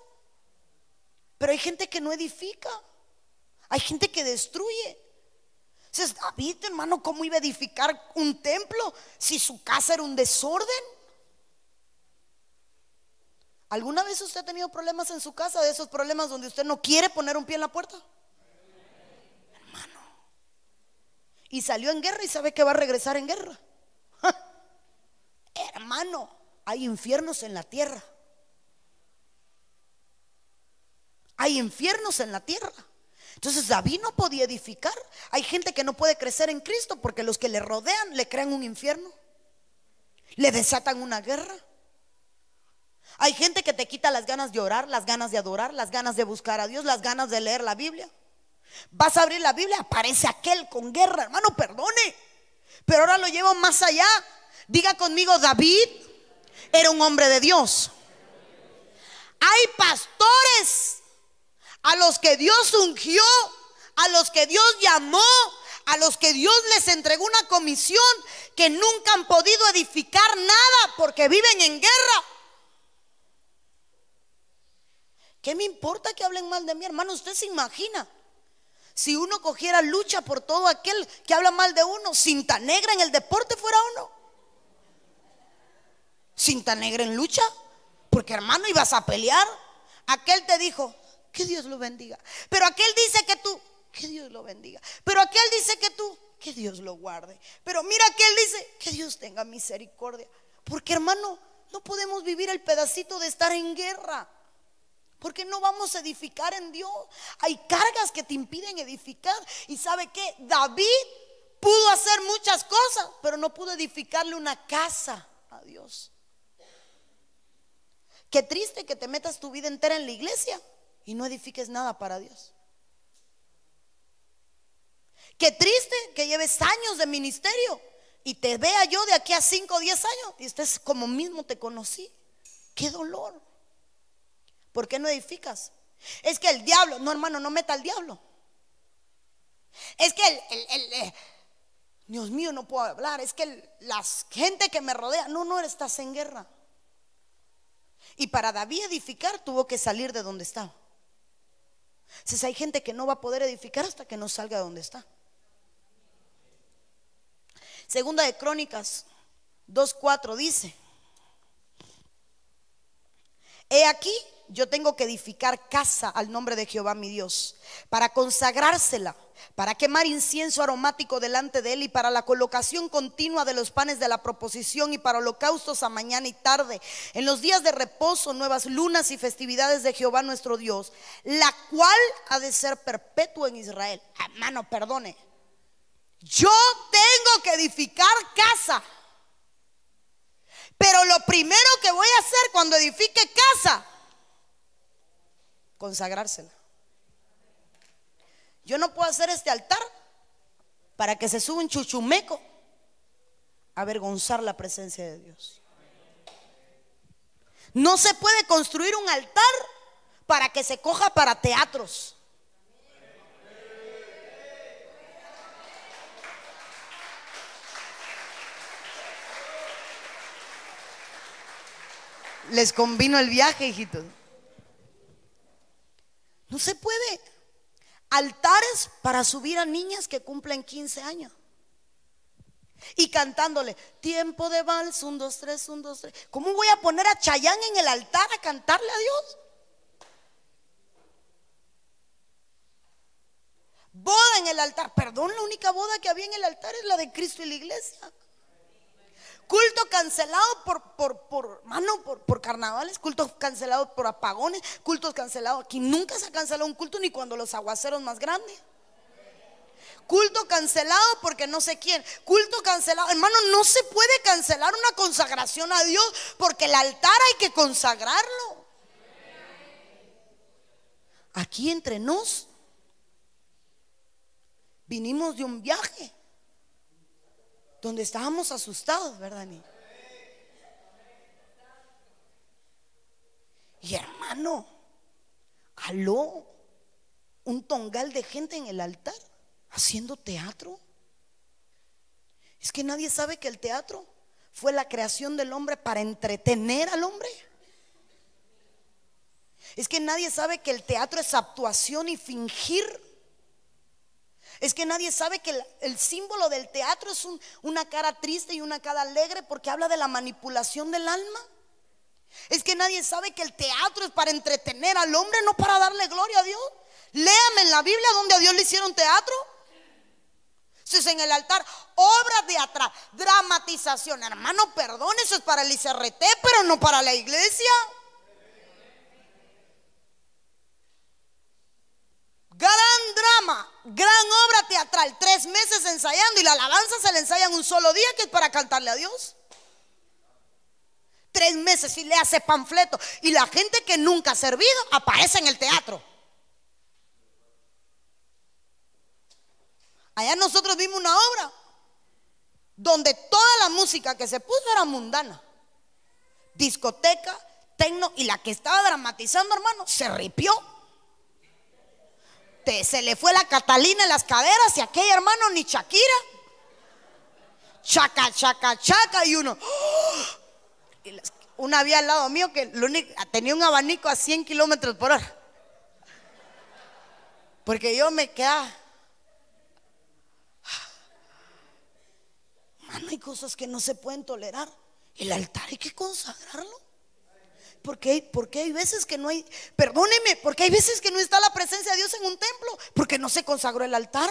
Pero hay gente que no edifica. Hay gente que destruye. Habita, hermano, ¿cómo iba a edificar un templo si su casa era un desorden? ¿Alguna vez usted ha tenido problemas en su casa, de esos problemas donde usted no quiere poner un pie en la puerta? Hermano. Y salió en guerra y sabe que va a regresar en guerra. Hermano. Hay infiernos en la tierra. Hay infiernos en la tierra. Entonces David no podía edificar. Hay gente que no puede crecer en Cristo porque los que le rodean le crean un infierno. Le desatan una guerra. Hay gente que te quita las ganas de orar, las ganas de adorar, las ganas de buscar a Dios, las ganas de leer la Biblia. Vas a abrir la Biblia, aparece aquel con guerra, hermano, perdone. Pero ahora lo llevo más allá. Diga conmigo, David era un hombre de Dios. Hay pastores a los que Dios ungió, a los que Dios llamó, a los que Dios les entregó una comisión que nunca han podido edificar nada porque viven en guerra. ¿Qué me importa que hablen mal de mi hermano? Usted se imagina. Si uno cogiera lucha por todo aquel que habla mal de uno, cinta negra en el deporte fuera uno cinta negra en lucha, porque hermano ibas a pelear. Aquel te dijo, que Dios lo bendiga. Pero aquel dice que tú, que Dios lo bendiga. Pero aquel dice que tú, que Dios lo guarde. Pero mira aquel dice, que Dios tenga misericordia. Porque hermano, no podemos vivir el pedacito de estar en guerra. Porque no vamos a edificar en Dios. Hay cargas que te impiden edificar. Y sabe que David pudo hacer muchas cosas, pero no pudo edificarle una casa a Dios. Qué triste que te metas tu vida entera en la iglesia y no edifiques nada para Dios. Qué triste que lleves años de ministerio y te vea yo de aquí a 5 o 10 años y estés como mismo te conocí. Qué dolor. ¿Por qué no edificas? Es que el diablo, no hermano, no meta al diablo. Es que el, el, eh, Dios mío, no puedo hablar. Es que la gente que me rodea, no, no, estás en guerra. Y para David edificar tuvo que salir de donde estaba. Entonces hay gente que no va a poder edificar hasta que no salga de donde está. Segunda de Crónicas 2.4 dice. He aquí, yo tengo que edificar casa al nombre de Jehová mi Dios, para consagrársela, para quemar incienso aromático delante de él y para la colocación continua de los panes de la proposición y para holocaustos a mañana y tarde, en los días de reposo, nuevas lunas y festividades de Jehová nuestro Dios, la cual ha de ser perpetua en Israel. Hermano, ah, perdone. Yo tengo que edificar casa. Pero lo primero que voy a hacer cuando edifique casa, consagrársela. Yo no puedo hacer este altar para que se suba un chuchumeco a avergonzar la presencia de Dios. No se puede construir un altar para que se coja para teatros. les combino el viaje, hijitos. No se puede. Altares para subir a niñas que cumplen 15 años. Y cantándole, tiempo de vals, un, dos, tres, un, dos, tres. ¿Cómo voy a poner a Chayán en el altar a cantarle a Dios? Boda en el altar. Perdón, la única boda que había en el altar es la de Cristo y la iglesia culto cancelado por, por, mano, por, por carnavales, culto cancelado por apagones, culto cancelado Aquí nunca se ha cancelado un culto ni cuando los aguaceros más grandes. Culto cancelado porque no sé quién. Culto cancelado. Hermano, no se puede cancelar una consagración a Dios porque el altar hay que consagrarlo. Aquí entre nos vinimos de un viaje donde estábamos asustados, ¿verdad, Ani? Y hermano, aló un tongal de gente en el altar haciendo teatro. Es que nadie sabe que el teatro fue la creación del hombre para entretener al hombre. Es que nadie sabe que el teatro es actuación y fingir es que nadie sabe que el, símbolo del teatro es una cara triste y una cara alegre porque habla de la manipulación del alma. Es que nadie sabe que el teatro es para entretener al hombre, no para darle gloria a Dios. Léame en la Biblia donde a Dios le hicieron teatro. Eso es en el altar, obra de atrás, dramatización. Hermano, perdón, eso es para el ICRT, pero no para la iglesia. Gran drama, gran obra teatral, tres meses ensayando y la alabanza se le ensaya en un solo día que es para cantarle a Dios. Tres meses y le hace panfleto y la gente que nunca ha servido aparece en el teatro. Allá nosotros vimos una obra donde toda la música que se puso era mundana. Discoteca, tecno y la que estaba dramatizando, hermano, se ripió. Se le fue la Catalina en las caderas y aquel hermano ni Shakira. Chaca, chaca, chaca. Y uno. una había al lado mío que tenía un abanico a 100 kilómetros por hora. Porque yo me quedaba. Ah, mano, hay cosas que no se pueden tolerar. El altar hay que consagrarlo. Porque, qué hay veces que no hay, perdóneme, porque hay veces que no está la presencia de Dios en un templo, porque no se consagró el altar.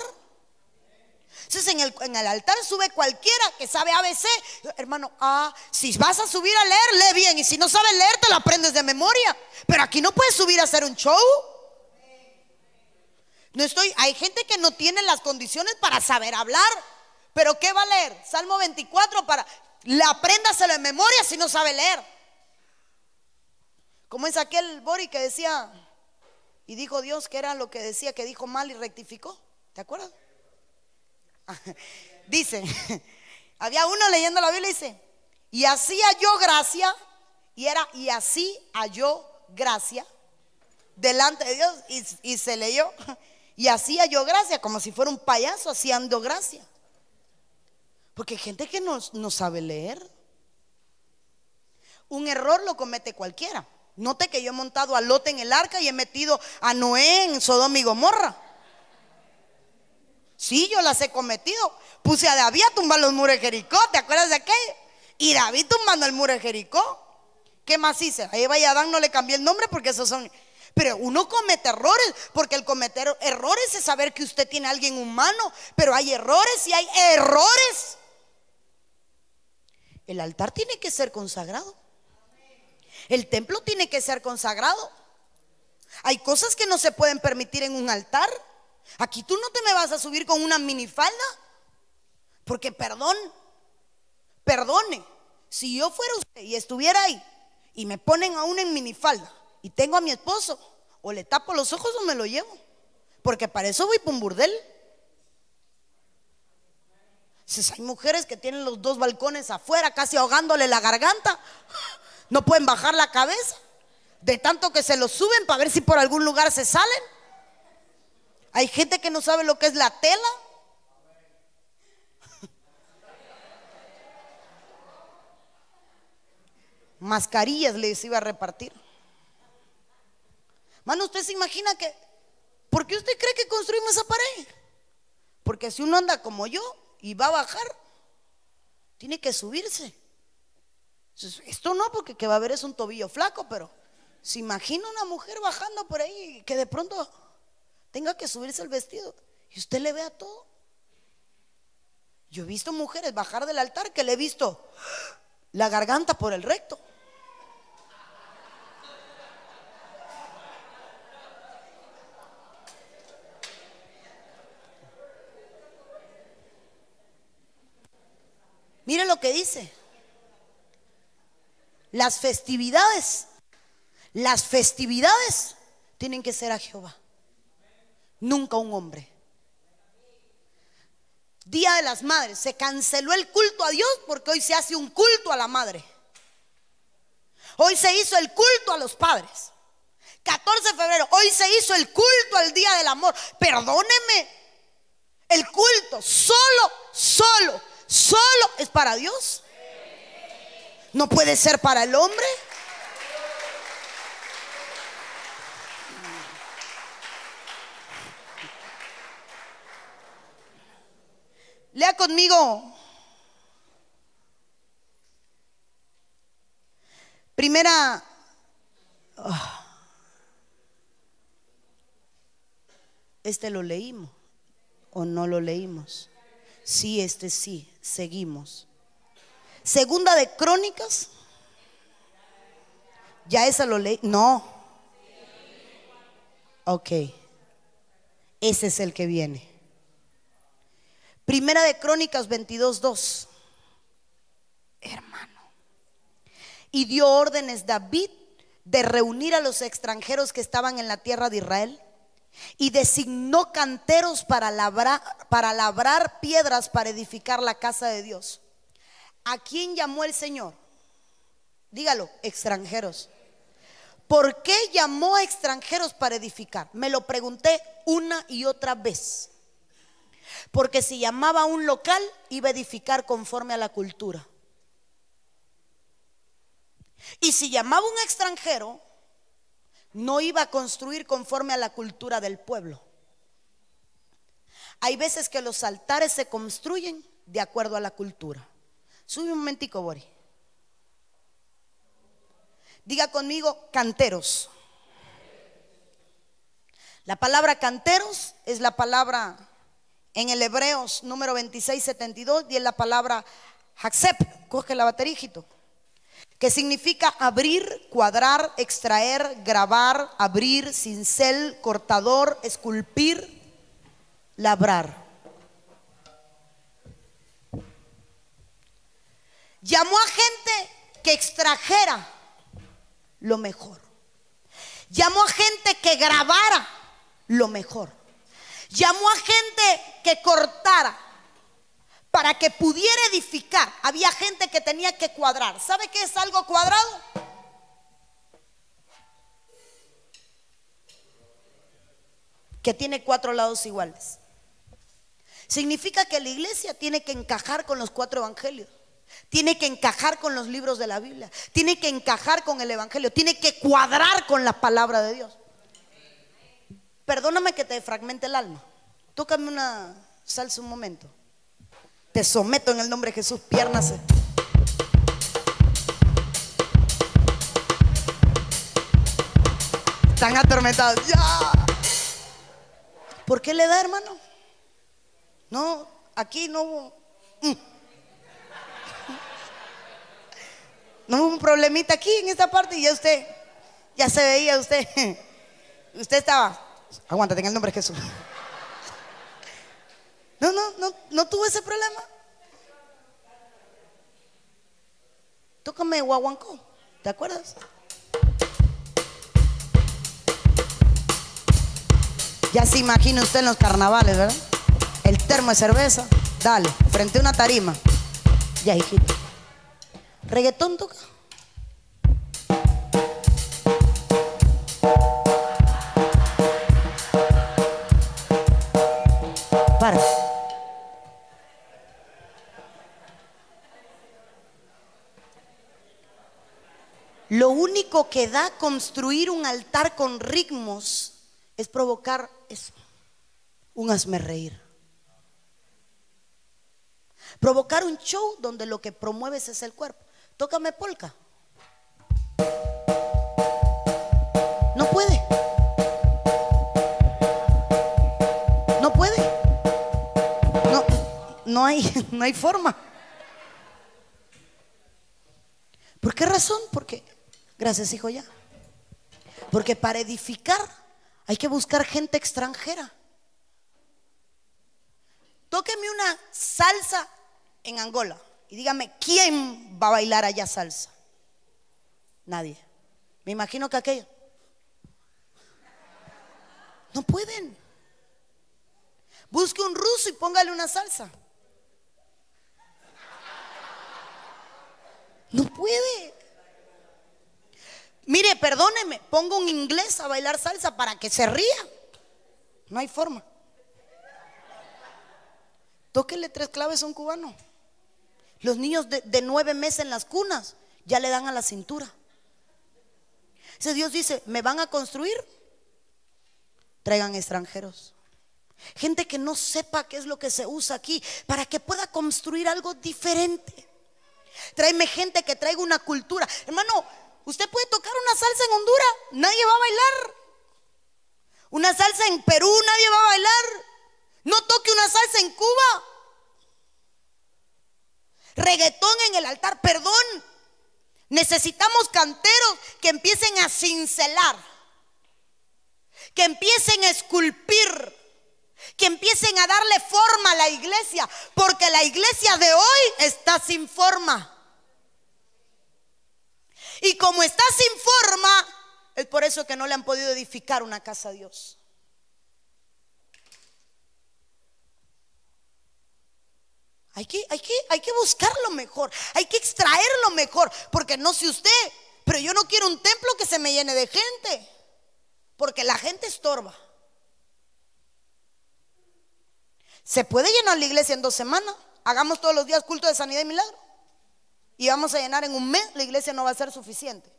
Entonces en el, altar sube cualquiera que sabe ABC. Hermano, ah, si vas a subir a leer, lee bien. Y si no sabes leer, te lo aprendes de memoria. Pero aquí no puedes subir a hacer un show. No estoy, hay gente que no tiene las condiciones para saber hablar. Pero ¿qué va a leer? Salmo 24 para, la apréndaselo en memoria si no sabe leer. Como es aquel Bori que decía, y dijo Dios que era lo que decía, que dijo mal y rectificó. ¿Te acuerdas? dice, había uno leyendo la Biblia y dice, y así halló gracia, y era, y así halló gracia delante de Dios, y, se leyó, y así halló gracia, como si fuera un payaso haciendo gracia. Porque hay gente que no sabe leer. Un error lo comete cualquiera. Note que yo he montado a Lot en el arca y he metido a Noé en Sodoma y Gomorra. Sí, yo las he cometido. Puse a David a tumbar los muros de Jericó. ¿Te acuerdas de qué? Y David tumbando el muro de Jericó. ¿Qué más hice? A Eva y Adán no le cambié el nombre porque esos son. Pero uno comete errores, porque el cometer errores es saber que usted tiene a alguien humano, pero hay errores y hay errores. El altar tiene que ser consagrado. El templo tiene que ser consagrado. Hay cosas que no se pueden permitir en un altar. Aquí tú no te me vas a subir con una minifalda. Porque perdón, perdone, si yo fuera usted y estuviera ahí y me ponen aún en minifalda y tengo a mi esposo, o le tapo los ojos o me lo llevo. Porque para eso voy por un burdel. Si hay mujeres que tienen los dos balcones afuera, casi ahogándole la garganta. No pueden bajar la cabeza de tanto que se lo suben para ver si por algún lugar se salen. Hay gente que no sabe lo que es la tela. Mascarillas les iba a repartir. Mano, usted se imagina que, ¿por qué usted cree que construimos esa pared? Porque si uno anda como yo y va a bajar, tiene que subirse. Esto no, porque que va a haber es un tobillo flaco, pero se imagina una mujer bajando por ahí que de pronto tenga que subirse el vestido y usted le vea todo. Yo he visto mujeres bajar del altar que le he visto la garganta por el recto. Mire lo que dice. Las festividades, las festividades tienen que ser a Jehová, nunca un hombre. Día de las Madres, se canceló el culto a Dios porque hoy se hace un culto a la madre. Hoy se hizo el culto a los padres. 14 de febrero, hoy se hizo el culto al Día del Amor. Perdóneme, el culto solo, solo, solo es para Dios. ¿No puede ser para el hombre? Lea conmigo. Primera... Ah, este lo leímos o no lo leímos. Sí, este sí, seguimos. Segunda de Crónicas. Ya esa lo leí. No. Ok. Ese es el que viene. Primera de Crónicas 22, Hermano. Y dio órdenes David de reunir a los extranjeros que estaban en la tierra de Israel y designó canteros para para labrar piedras para edificar la casa de Dios. ¿A quién llamó el Señor? Dígalo, extranjeros. ¿Por qué llamó a extranjeros para edificar? Me lo pregunté una y otra vez. Porque si llamaba a un local, iba a edificar conforme a la cultura. Y si llamaba a un extranjero, no iba a construir conforme a la cultura del pueblo. Hay veces que los altares se construyen de acuerdo a la cultura. Sube un momentico, Bori. Diga conmigo, canteros. La palabra canteros es la palabra en el Hebreos número 26, 72 y es la palabra haxep, coge la batería, que significa abrir, cuadrar, extraer, grabar, abrir, cincel, cortador, esculpir, labrar. Llamó a gente que extrajera lo mejor. Llamó a gente que grabara lo mejor. Llamó a gente que cortara para que pudiera edificar. Había gente que tenía que cuadrar. ¿Sabe qué es algo cuadrado? Que tiene cuatro lados iguales. Significa que la iglesia tiene que encajar con los cuatro evangelios. Tiene que encajar con los libros de la Biblia, tiene que encajar con el Evangelio, tiene que cuadrar con la palabra de Dios. Perdóname que te fragmente el alma. Tócame una salsa un momento. Te someto en el nombre de Jesús, piernas. Están atormentados. ¿Por qué le da, hermano? No, aquí no hubo. Mm. no hubo un problemita aquí en esta parte y ya usted, ya se veía usted. Usted estaba, Aguanta, tenga el nombre Jesús. No, no, no, no tuvo ese problema. Tócame guaguancó, ¿te acuerdas? Ya se imagina usted en los carnavales, ¿verdad? El termo de cerveza, dale, frente a una tarima. Ya, hijito. ¿Reggaetón toca? Lo único que da construir un altar con ritmos es provocar un hazme reír. Provocar un show donde lo que promueves es el cuerpo tócame polca No puede. No puede. No, no, hay, no hay forma. ¿Por qué razón? Porque, gracias hijo ya, porque para edificar hay que buscar gente extranjera. Tóqueme una salsa en Angola. Y dígame, ¿quién va a bailar allá salsa? Nadie. Me imagino que aquello. No pueden. Busque un ruso y póngale una salsa. No puede. Mire, perdóneme, pongo un inglés a bailar salsa para que se ría. No hay forma. Tóquele tres claves a un cubano. Los niños de, nueve meses en las cunas ya le dan a la cintura. Si Dios dice, ¿me van a construir? Traigan extranjeros. Gente que no sepa qué es lo que se usa aquí para que pueda construir algo diferente. Tráeme gente que traiga una cultura. Hermano, usted puede tocar una salsa en Honduras, nadie va a bailar. Una salsa en Perú, nadie va a bailar. No toque una salsa en Cuba reggaetón en el altar, perdón. Necesitamos canteros que empiecen a cincelar, que empiecen a esculpir, que empiecen a darle forma a la iglesia, porque la iglesia de hoy está sin forma. Y como está sin forma, es por eso que no le han podido edificar una casa a Dios. Hay que, hay que, hay buscar lo mejor, hay que extraer lo mejor, porque no sé usted, pero yo no quiero un templo que se me llene de gente, porque la gente estorba. Se puede llenar la iglesia en dos semanas, hagamos todos los días culto de sanidad y milagro, y vamos a llenar en un mes, la iglesia no va a ser suficiente.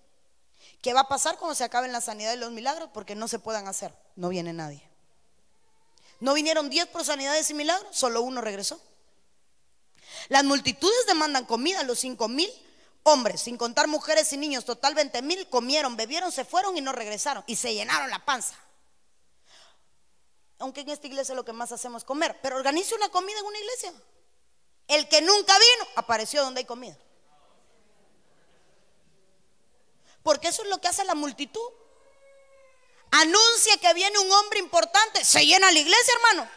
¿Qué va a pasar cuando se acaben la sanidad y los milagros? Porque no se puedan hacer, no viene nadie. No vinieron diez por sanidades y milagros, solo uno regresó. Las multitudes demandan comida, los cinco mil hombres, sin contar mujeres y niños, total veinte mil, comieron, bebieron, se fueron y no regresaron y se llenaron la panza. Aunque en esta iglesia lo que más hacemos es comer, pero organice una comida en una iglesia. El que nunca vino apareció donde hay comida. Porque eso es lo que hace la multitud. Anuncia que viene un hombre importante, se llena la iglesia, hermano.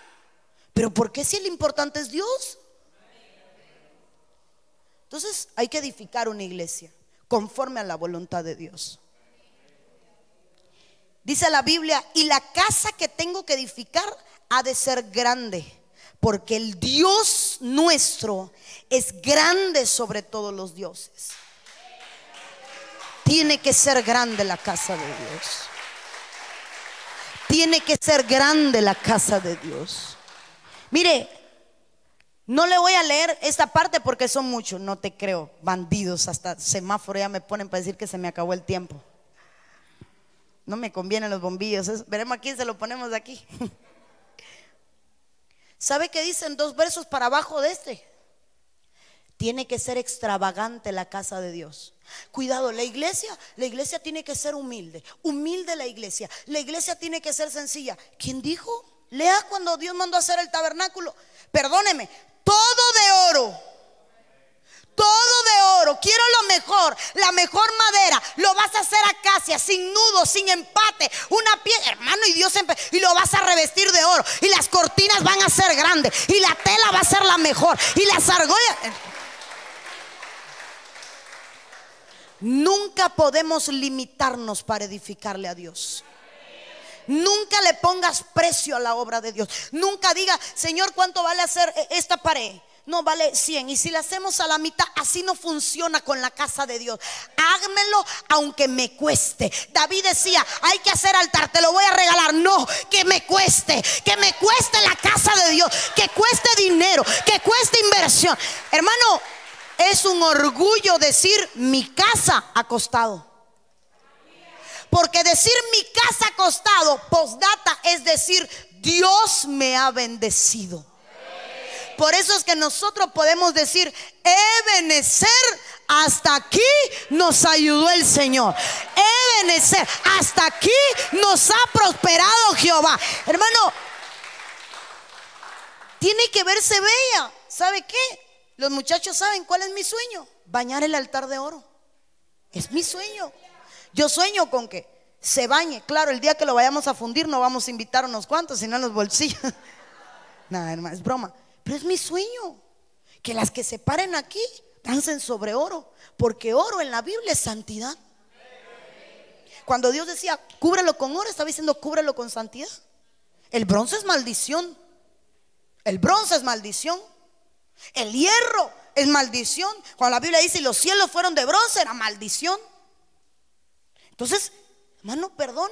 Pero ¿por qué si el importante es Dios? Entonces hay que edificar una iglesia conforme a la voluntad de Dios. Dice la Biblia, y la casa que tengo que edificar ha de ser grande, porque el Dios nuestro es grande sobre todos los dioses. Tiene que ser grande la casa de Dios. Tiene que ser grande la casa de Dios. Mire, no le voy a leer esta parte porque son muchos, no te creo, bandidos, hasta semáforo ya me ponen para decir que se me acabó el tiempo. No me convienen los bombillos, veremos a quién se lo ponemos de aquí. ¿Sabe qué dicen dos versos para abajo de este? Tiene que ser extravagante la casa de Dios. Cuidado, la iglesia, la iglesia tiene que ser humilde, humilde la iglesia, la iglesia tiene que ser sencilla. ¿Quién dijo? Lea cuando Dios mandó a hacer el tabernáculo. Perdóneme, todo de oro. Todo de oro, quiero lo mejor, la mejor madera, lo vas a hacer acacia, sin nudo, sin empate, una pie hermano, y Dios, y lo vas a revestir de oro, y las cortinas van a ser grandes, y la tela va a ser la mejor, y las argollas... Eh. Nunca podemos limitarnos para edificarle a Dios. Nunca le pongas precio a la obra de Dios. Nunca diga, Señor, ¿cuánto vale hacer eh, esta pared? No vale 100. Y si la hacemos a la mitad, así no funciona con la casa de Dios. Hágmelo aunque me cueste. David decía, hay que hacer altar, te lo voy a regalar. No, que me cueste, que me cueste la casa de Dios, que cueste dinero, que cueste inversión. Hermano, es un orgullo decir mi casa ha costado. Porque decir mi casa ha costado, postdata, es decir, Dios me ha bendecido. Por eso es que nosotros podemos decir, Ebenezer, hasta aquí nos ayudó el Señor. Ebenezer, hasta aquí nos ha prosperado Jehová. Hermano, tiene que verse bella. ¿Sabe qué? Los muchachos saben cuál es mi sueño. Bañar el altar de oro. Es mi sueño. Yo sueño con que se bañe. Claro, el día que lo vayamos a fundir no vamos a invitar unos cuantos, sino en los bolsillos. Nada, hermano, es broma. Pero es mi sueño que las que se paren aquí dancen sobre oro, porque oro en la Biblia es santidad. Cuando Dios decía, cúbrelo con oro, estaba diciendo, cúbrelo con santidad. El bronce es maldición. El bronce es maldición. El hierro es maldición. Cuando la Biblia dice, los cielos fueron de bronce, era maldición. Entonces, hermano, perdón,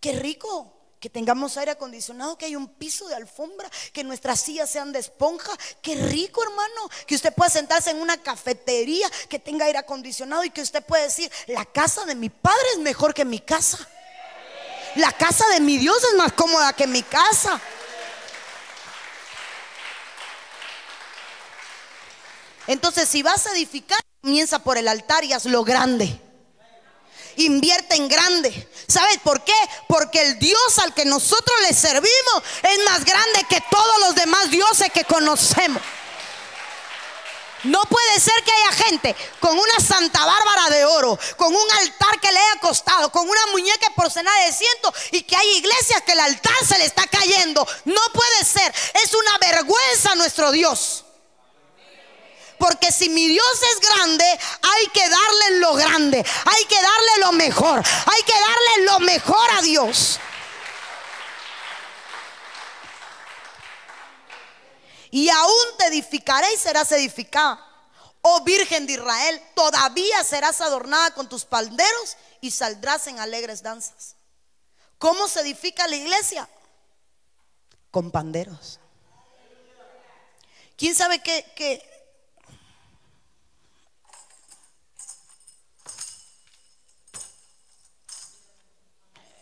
qué rico que tengamos aire acondicionado, que hay un piso de alfombra, que nuestras sillas sean de esponja. Qué rico, hermano, que usted pueda sentarse en una cafetería que tenga aire acondicionado y que usted pueda decir, la casa de mi padre es mejor que mi casa. La casa de mi Dios es más cómoda que mi casa. Entonces, si vas a edificar, comienza por el altar y hazlo grande invierte en grande. ¿Sabes por qué? Porque el Dios al que nosotros le servimos es más grande que todos los demás dioses que conocemos. No puede ser que haya gente con una Santa Bárbara de oro, con un altar que le haya costado, con una muñeca por cenar de ciento y que hay iglesias que el altar se le está cayendo. No puede ser. Es una vergüenza nuestro Dios. Porque si mi Dios es grande, hay que darle lo grande, hay que darle lo mejor, hay que darle lo mejor a Dios. Y aún te edificaré y serás edificada. Oh Virgen de Israel, todavía serás adornada con tus panderos y saldrás en alegres danzas. ¿Cómo se edifica la iglesia? Con panderos. ¿Quién sabe qué, qué,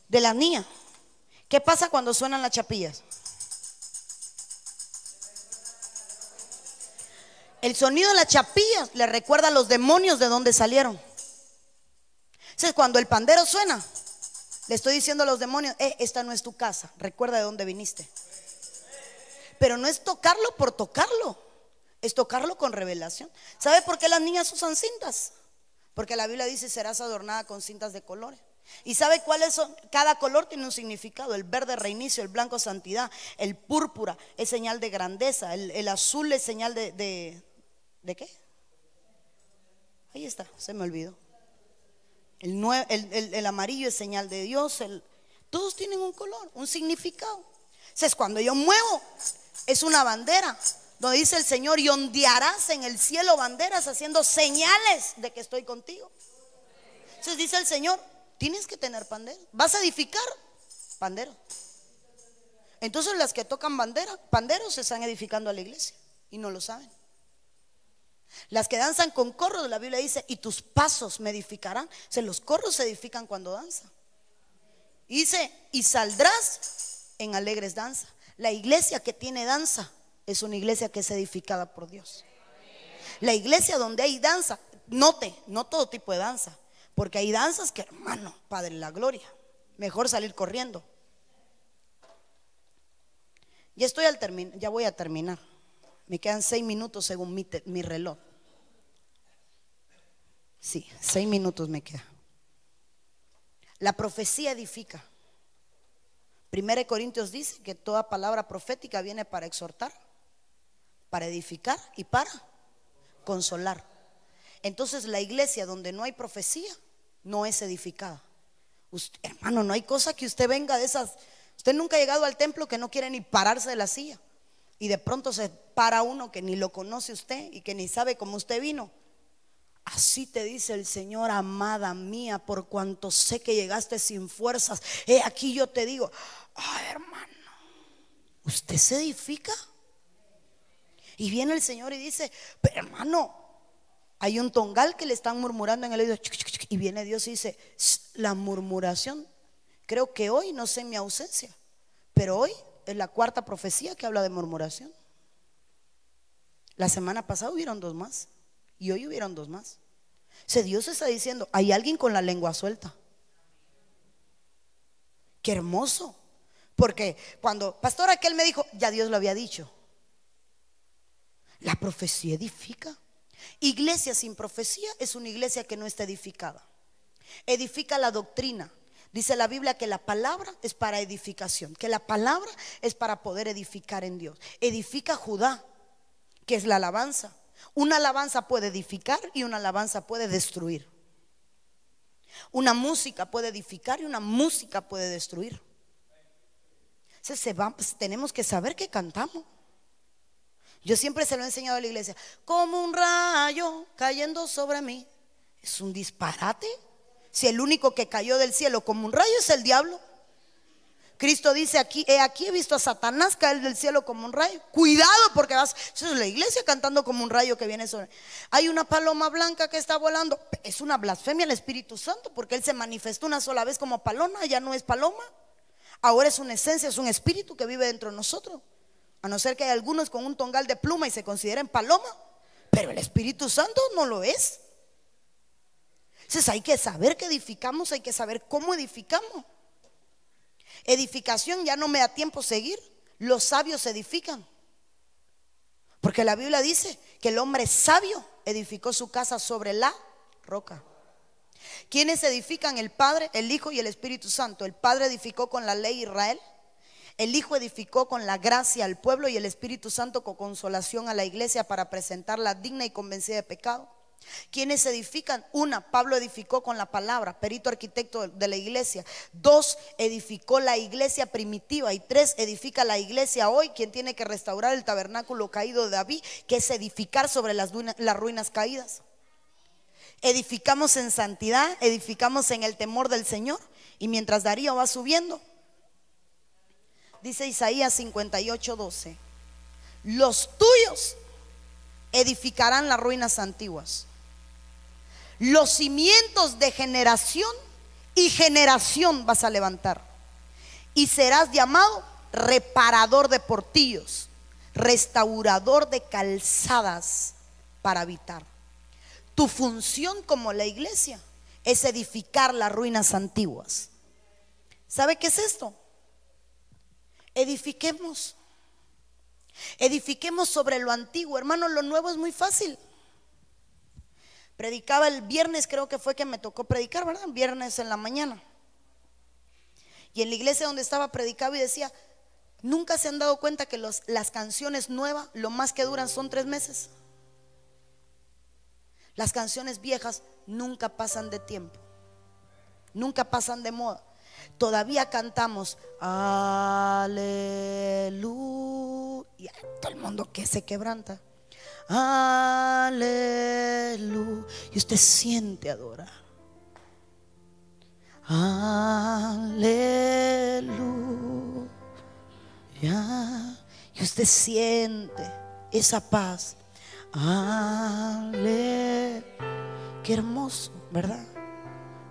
de la niña. ¿Qué pasa cuando suenan las chapillas? El sonido de las chapillas le recuerda a los demonios de donde salieron. Entonces, cuando el pandero suena, le estoy diciendo a los demonios, eh, esta no es tu casa, recuerda de dónde viniste. Pero no es tocarlo por tocarlo, es tocarlo con revelación. ¿Sabe por qué las niñas usan cintas? Porque la Biblia dice, serás adornada con cintas de colores. ¿Y sabe cuáles son? Cada color tiene un significado. El verde reinicio, el blanco santidad, el púrpura es señal de grandeza, el, azul es señal de, de... qué? Ahí está, se me olvidó. El, amarillo es señal de Dios, todos tienen un color, un significado. Entonces cuando yo muevo, es una bandera. Donde dice el Señor, y ondearás en el cielo banderas haciendo señales de que estoy contigo. Entonces dice el Señor, Tienes que tener pandero. ¿Vas a edificar? Pandero. Entonces las que tocan bandera, panderos se están edificando a la iglesia y no lo saben. Las que danzan con corros, la Biblia dice, y tus pasos me edificarán. O los corros se edifican cuando danza Dice, y saldrás en alegres danza. La iglesia que tiene danza es una iglesia que es edificada por Dios. La iglesia donde hay danza, note, no todo tipo de danza, porque hay danzas que, hermano, Padre, la gloria. Mejor salir corriendo. Ya estoy al terminar, ya voy a terminar. Me quedan seis minutos según mi, mi reloj. Sí, seis minutos me queda. La profecía edifica. Primero de Corintios dice que toda palabra profética viene para exhortar, para edificar y para consolar. Entonces la iglesia donde no hay profecía no es edificada. hermano, no hay cosa que usted venga de esas. Usted nunca ha llegado al templo que no quiere ni pararse de la silla. Y de pronto se para uno que ni lo conoce usted y que ni sabe cómo usted vino. Así te dice el Señor, amada mía, por cuanto sé que llegaste sin fuerzas. He aquí yo te digo, hermano, ¿usted se edifica? Y viene el Señor y dice, hermano, hay un tongal que le están murmurando en el oído y viene Dios y dice, la murmuración. Creo que hoy, no sé mi ausencia, pero hoy es la cuarta profecía que habla de murmuración. La semana pasada hubieron dos más y hoy hubieron dos más. O sea, Dios está diciendo, hay alguien con la lengua suelta. Qué hermoso. Porque cuando, pastor, aquel me dijo, ya Dios lo había dicho. La profecía edifica. Iglesia sin profecía es una iglesia que no está edificada. Edifica la doctrina. Dice la Biblia que la palabra es para edificación, que la palabra es para poder edificar en Dios. Edifica Judá, que es la alabanza. Una alabanza puede edificar y una alabanza puede destruir. Una música puede edificar y una música puede destruir. Pues, tenemos que saber que cantamos. Yo siempre se lo he enseñado a la iglesia. Como un rayo cayendo sobre mí. Es un disparate. Si el único que cayó del cielo como un rayo es el diablo. Cristo dice aquí, he aquí he visto a Satanás caer del cielo como un rayo. Cuidado porque vas, eso es la iglesia cantando como un rayo que viene sobre. Hay una paloma blanca que está volando. Es una blasfemia al Espíritu Santo porque él se manifestó una sola vez como paloma, ya no es paloma. Ahora es una esencia, es un espíritu que vive dentro de nosotros. A no ser que hay algunos con un tongal de pluma y se consideren paloma. Pero el Espíritu Santo no lo es. Entonces hay que saber que edificamos, hay que saber cómo edificamos. Edificación ya no me da tiempo seguir. Los sabios edifican. Porque la Biblia dice que el hombre sabio edificó su casa sobre la roca. ¿Quiénes edifican? El Padre, el Hijo y el Espíritu Santo. El Padre edificó con la ley Israel. El Hijo edificó con la gracia al pueblo y el Espíritu Santo con consolación a la iglesia para presentarla digna y convencida de pecado. Quienes edifican, una, Pablo edificó con la palabra, perito arquitecto de la iglesia. Dos, edificó la iglesia primitiva. Y tres, edifica la iglesia hoy, quien tiene que restaurar el tabernáculo caído de David, que es edificar sobre las, las ruinas caídas. Edificamos en santidad, edificamos en el temor del Señor. Y mientras Darío va subiendo, dice Isaías 58, 12, los tuyos edificarán las ruinas antiguas. Los cimientos de generación y generación vas a levantar. Y serás llamado reparador de portillos, restaurador de calzadas para habitar. Tu función como la iglesia es edificar las ruinas antiguas. ¿Sabe qué es esto? Edifiquemos. Edifiquemos sobre lo antiguo. Hermano, lo nuevo es muy fácil. Predicaba el viernes, creo que fue que me tocó predicar, ¿verdad? Viernes en la mañana. Y en la iglesia donde estaba predicaba y decía, nunca se han dado cuenta que las canciones nuevas, lo más que duran son tres meses. Las canciones viejas nunca pasan de tiempo, nunca pasan de moda todavía cantamos aleluya. Todo el mundo que se quebranta. Aleluya. Y usted siente adorar. Aleluya. Y usted siente esa paz. Aleluya. Qué hermoso, ¿verdad?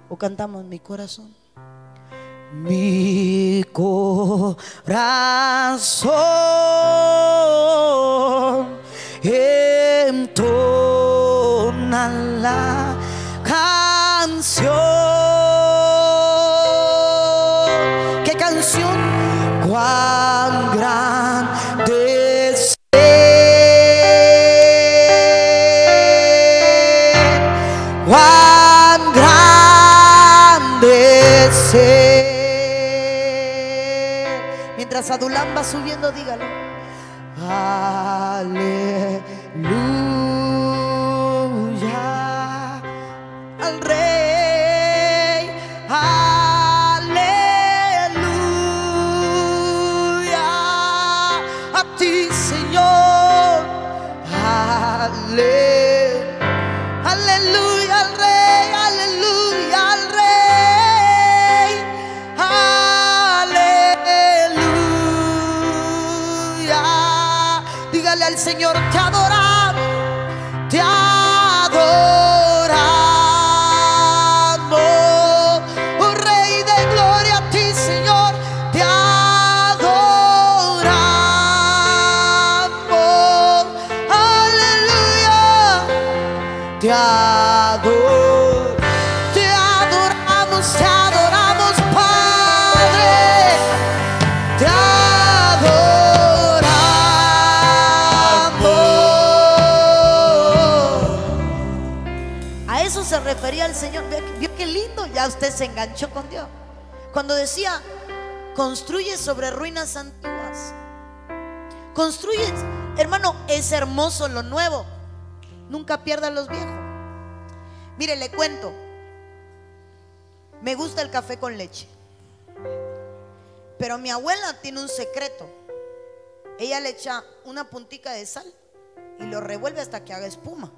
O cantamos mi corazón mi corazón entona la canción. ¿Qué canción? Cuán grande es. Cuán grande es. Sadulamba subiendo, dígalo. Señor. Vio qué lindo, ya usted se enganchó con Dios. Cuando decía, construye sobre ruinas antiguas. Construye hermano, es hermoso lo nuevo. Nunca pierda los viejos. Mire, le cuento. Me gusta el café con leche. Pero mi abuela tiene un secreto. Ella le echa una puntica de sal y lo revuelve hasta que haga espuma.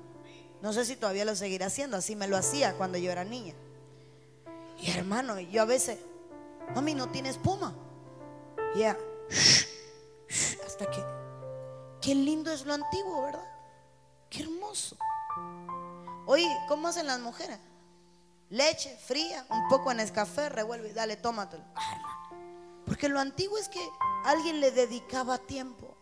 No sé si todavía lo seguirá haciendo, así me lo hacía cuando yo era niña. Y hermano, yo a veces, mami, no tiene espuma Ya, hasta que, qué lindo es lo antiguo, ¿verdad? Qué hermoso. Oye, ¿cómo hacen las mujeres? Leche fría, un poco en escafé, revuelve, dale, tómatelo. Porque lo antiguo es que alguien le dedicaba tiempo.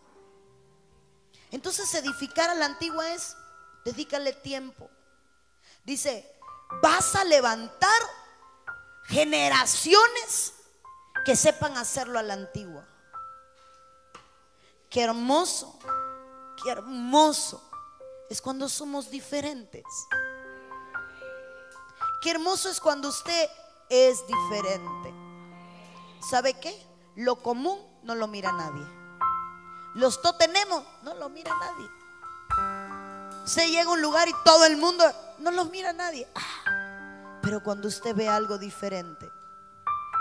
Entonces edificar a la antigua es Dedícale tiempo. Dice, vas a levantar generaciones que sepan hacerlo a la antigua. Qué hermoso, qué hermoso es cuando somos diferentes. Qué hermoso es cuando usted es diferente. ¿Sabe qué? Lo común no lo mira nadie. Los to tenemos no lo mira nadie. Se llega a un lugar y todo el mundo no los mira nadie. Ah, pero cuando usted ve algo diferente,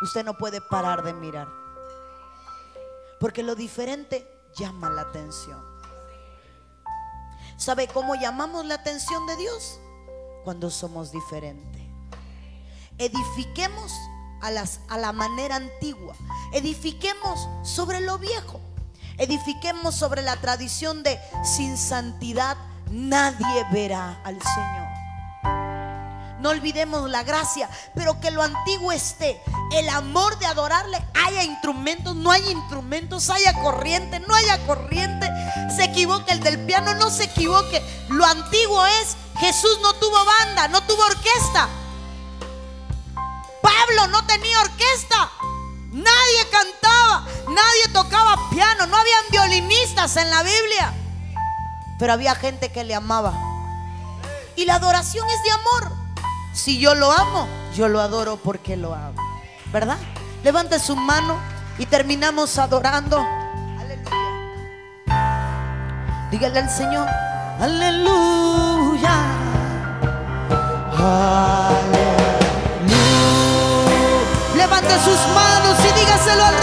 usted no puede parar de mirar. Porque lo diferente llama la atención. ¿Sabe cómo llamamos la atención de Dios? Cuando somos diferentes. Edifiquemos a, las, a la manera antigua. Edifiquemos sobre lo viejo. Edifiquemos sobre la tradición de sin santidad nadie verá al Señor. No olvidemos la gracia, pero que lo antiguo esté. El amor de adorarle, haya instrumentos, no hay instrumentos, haya corriente, no haya corriente. Se equivoque el del piano, no se equivoque. Lo antiguo es, Jesús no tuvo banda, no tuvo orquesta. Pablo no tenía orquesta. Nadie cantaba, nadie tocaba piano, no habían violinistas en la Biblia. Pero había gente que le amaba. Y la adoración es de amor. Si yo lo amo, yo lo adoro porque lo amo. ¿Verdad? Levante su mano y terminamos adorando. Aleluya. Dígale al Señor. Aleluya. Aleluya. Levante sus manos y dígaselo al Rey.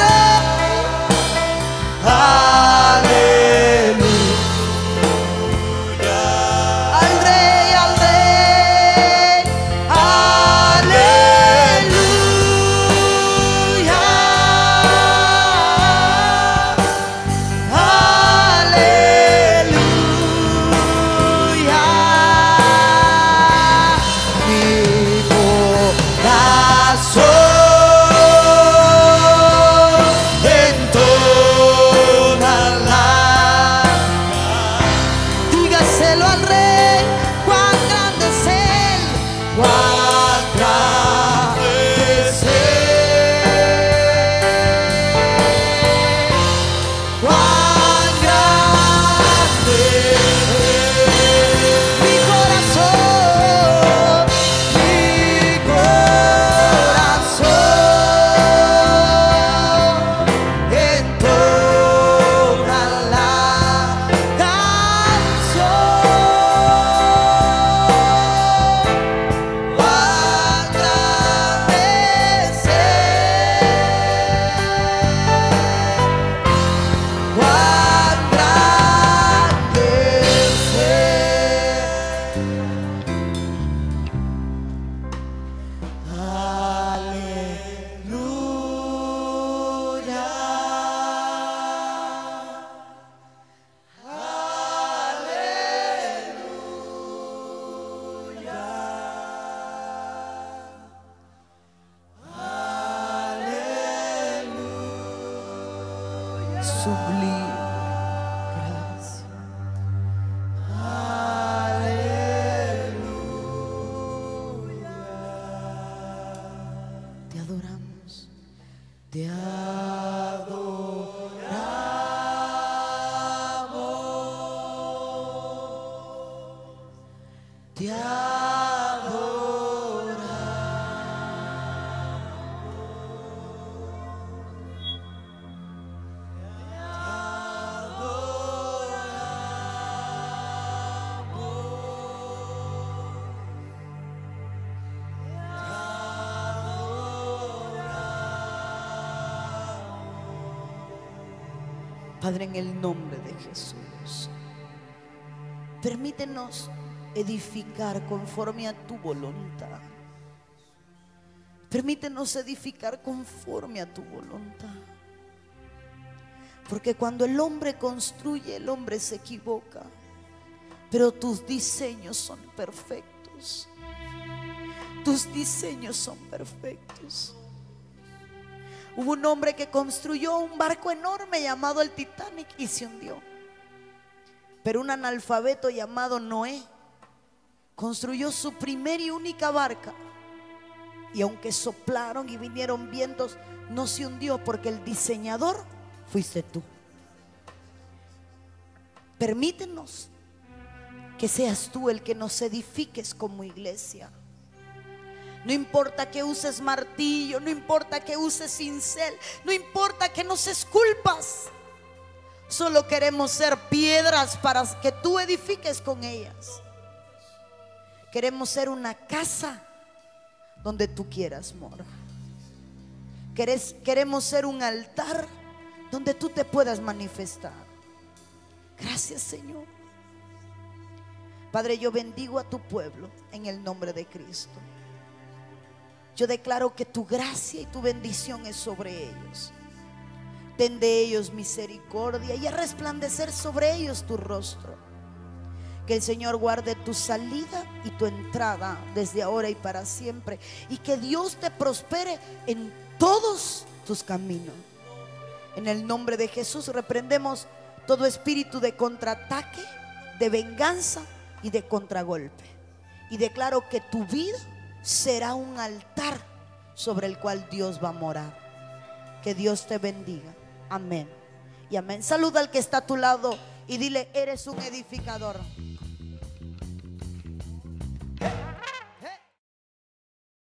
Padre, en el nombre de Jesús, permítenos edificar conforme a tu voluntad. Permítenos edificar conforme a tu voluntad. Porque cuando el hombre construye, el hombre se equivoca. Pero tus diseños son perfectos. Tus diseños son perfectos. Hubo un hombre que construyó un barco enorme llamado el Titanic y se hundió. Pero un analfabeto llamado Noé construyó su primera y única barca. Y aunque soplaron y vinieron vientos, no se hundió porque el diseñador fuiste tú. Permítenos que seas tú el que nos edifiques como iglesia. No importa que uses martillo, no importa que uses cincel, no importa que nos esculpas. Solo queremos ser piedras para que tú edifiques con ellas. Queremos ser una casa donde tú quieras morar. queremos ser un altar donde tú te puedas manifestar. Gracias Señor. Padre, yo bendigo a tu pueblo en el nombre de Cristo. Yo declaro que tu gracia y tu bendición es sobre ellos. Ten de ellos misericordia y a resplandecer sobre ellos tu rostro. Que el Señor guarde tu salida y tu entrada desde ahora y para siempre. Y que Dios te prospere en todos tus caminos. En el nombre de Jesús reprendemos todo espíritu de contraataque, de venganza y de contragolpe. Y declaro que tu vida será un altar sobre el cual Dios va a morar. Que Dios te bendiga. Amén. Y amén. Saluda al que está a tu lado y dile, eres un edificador.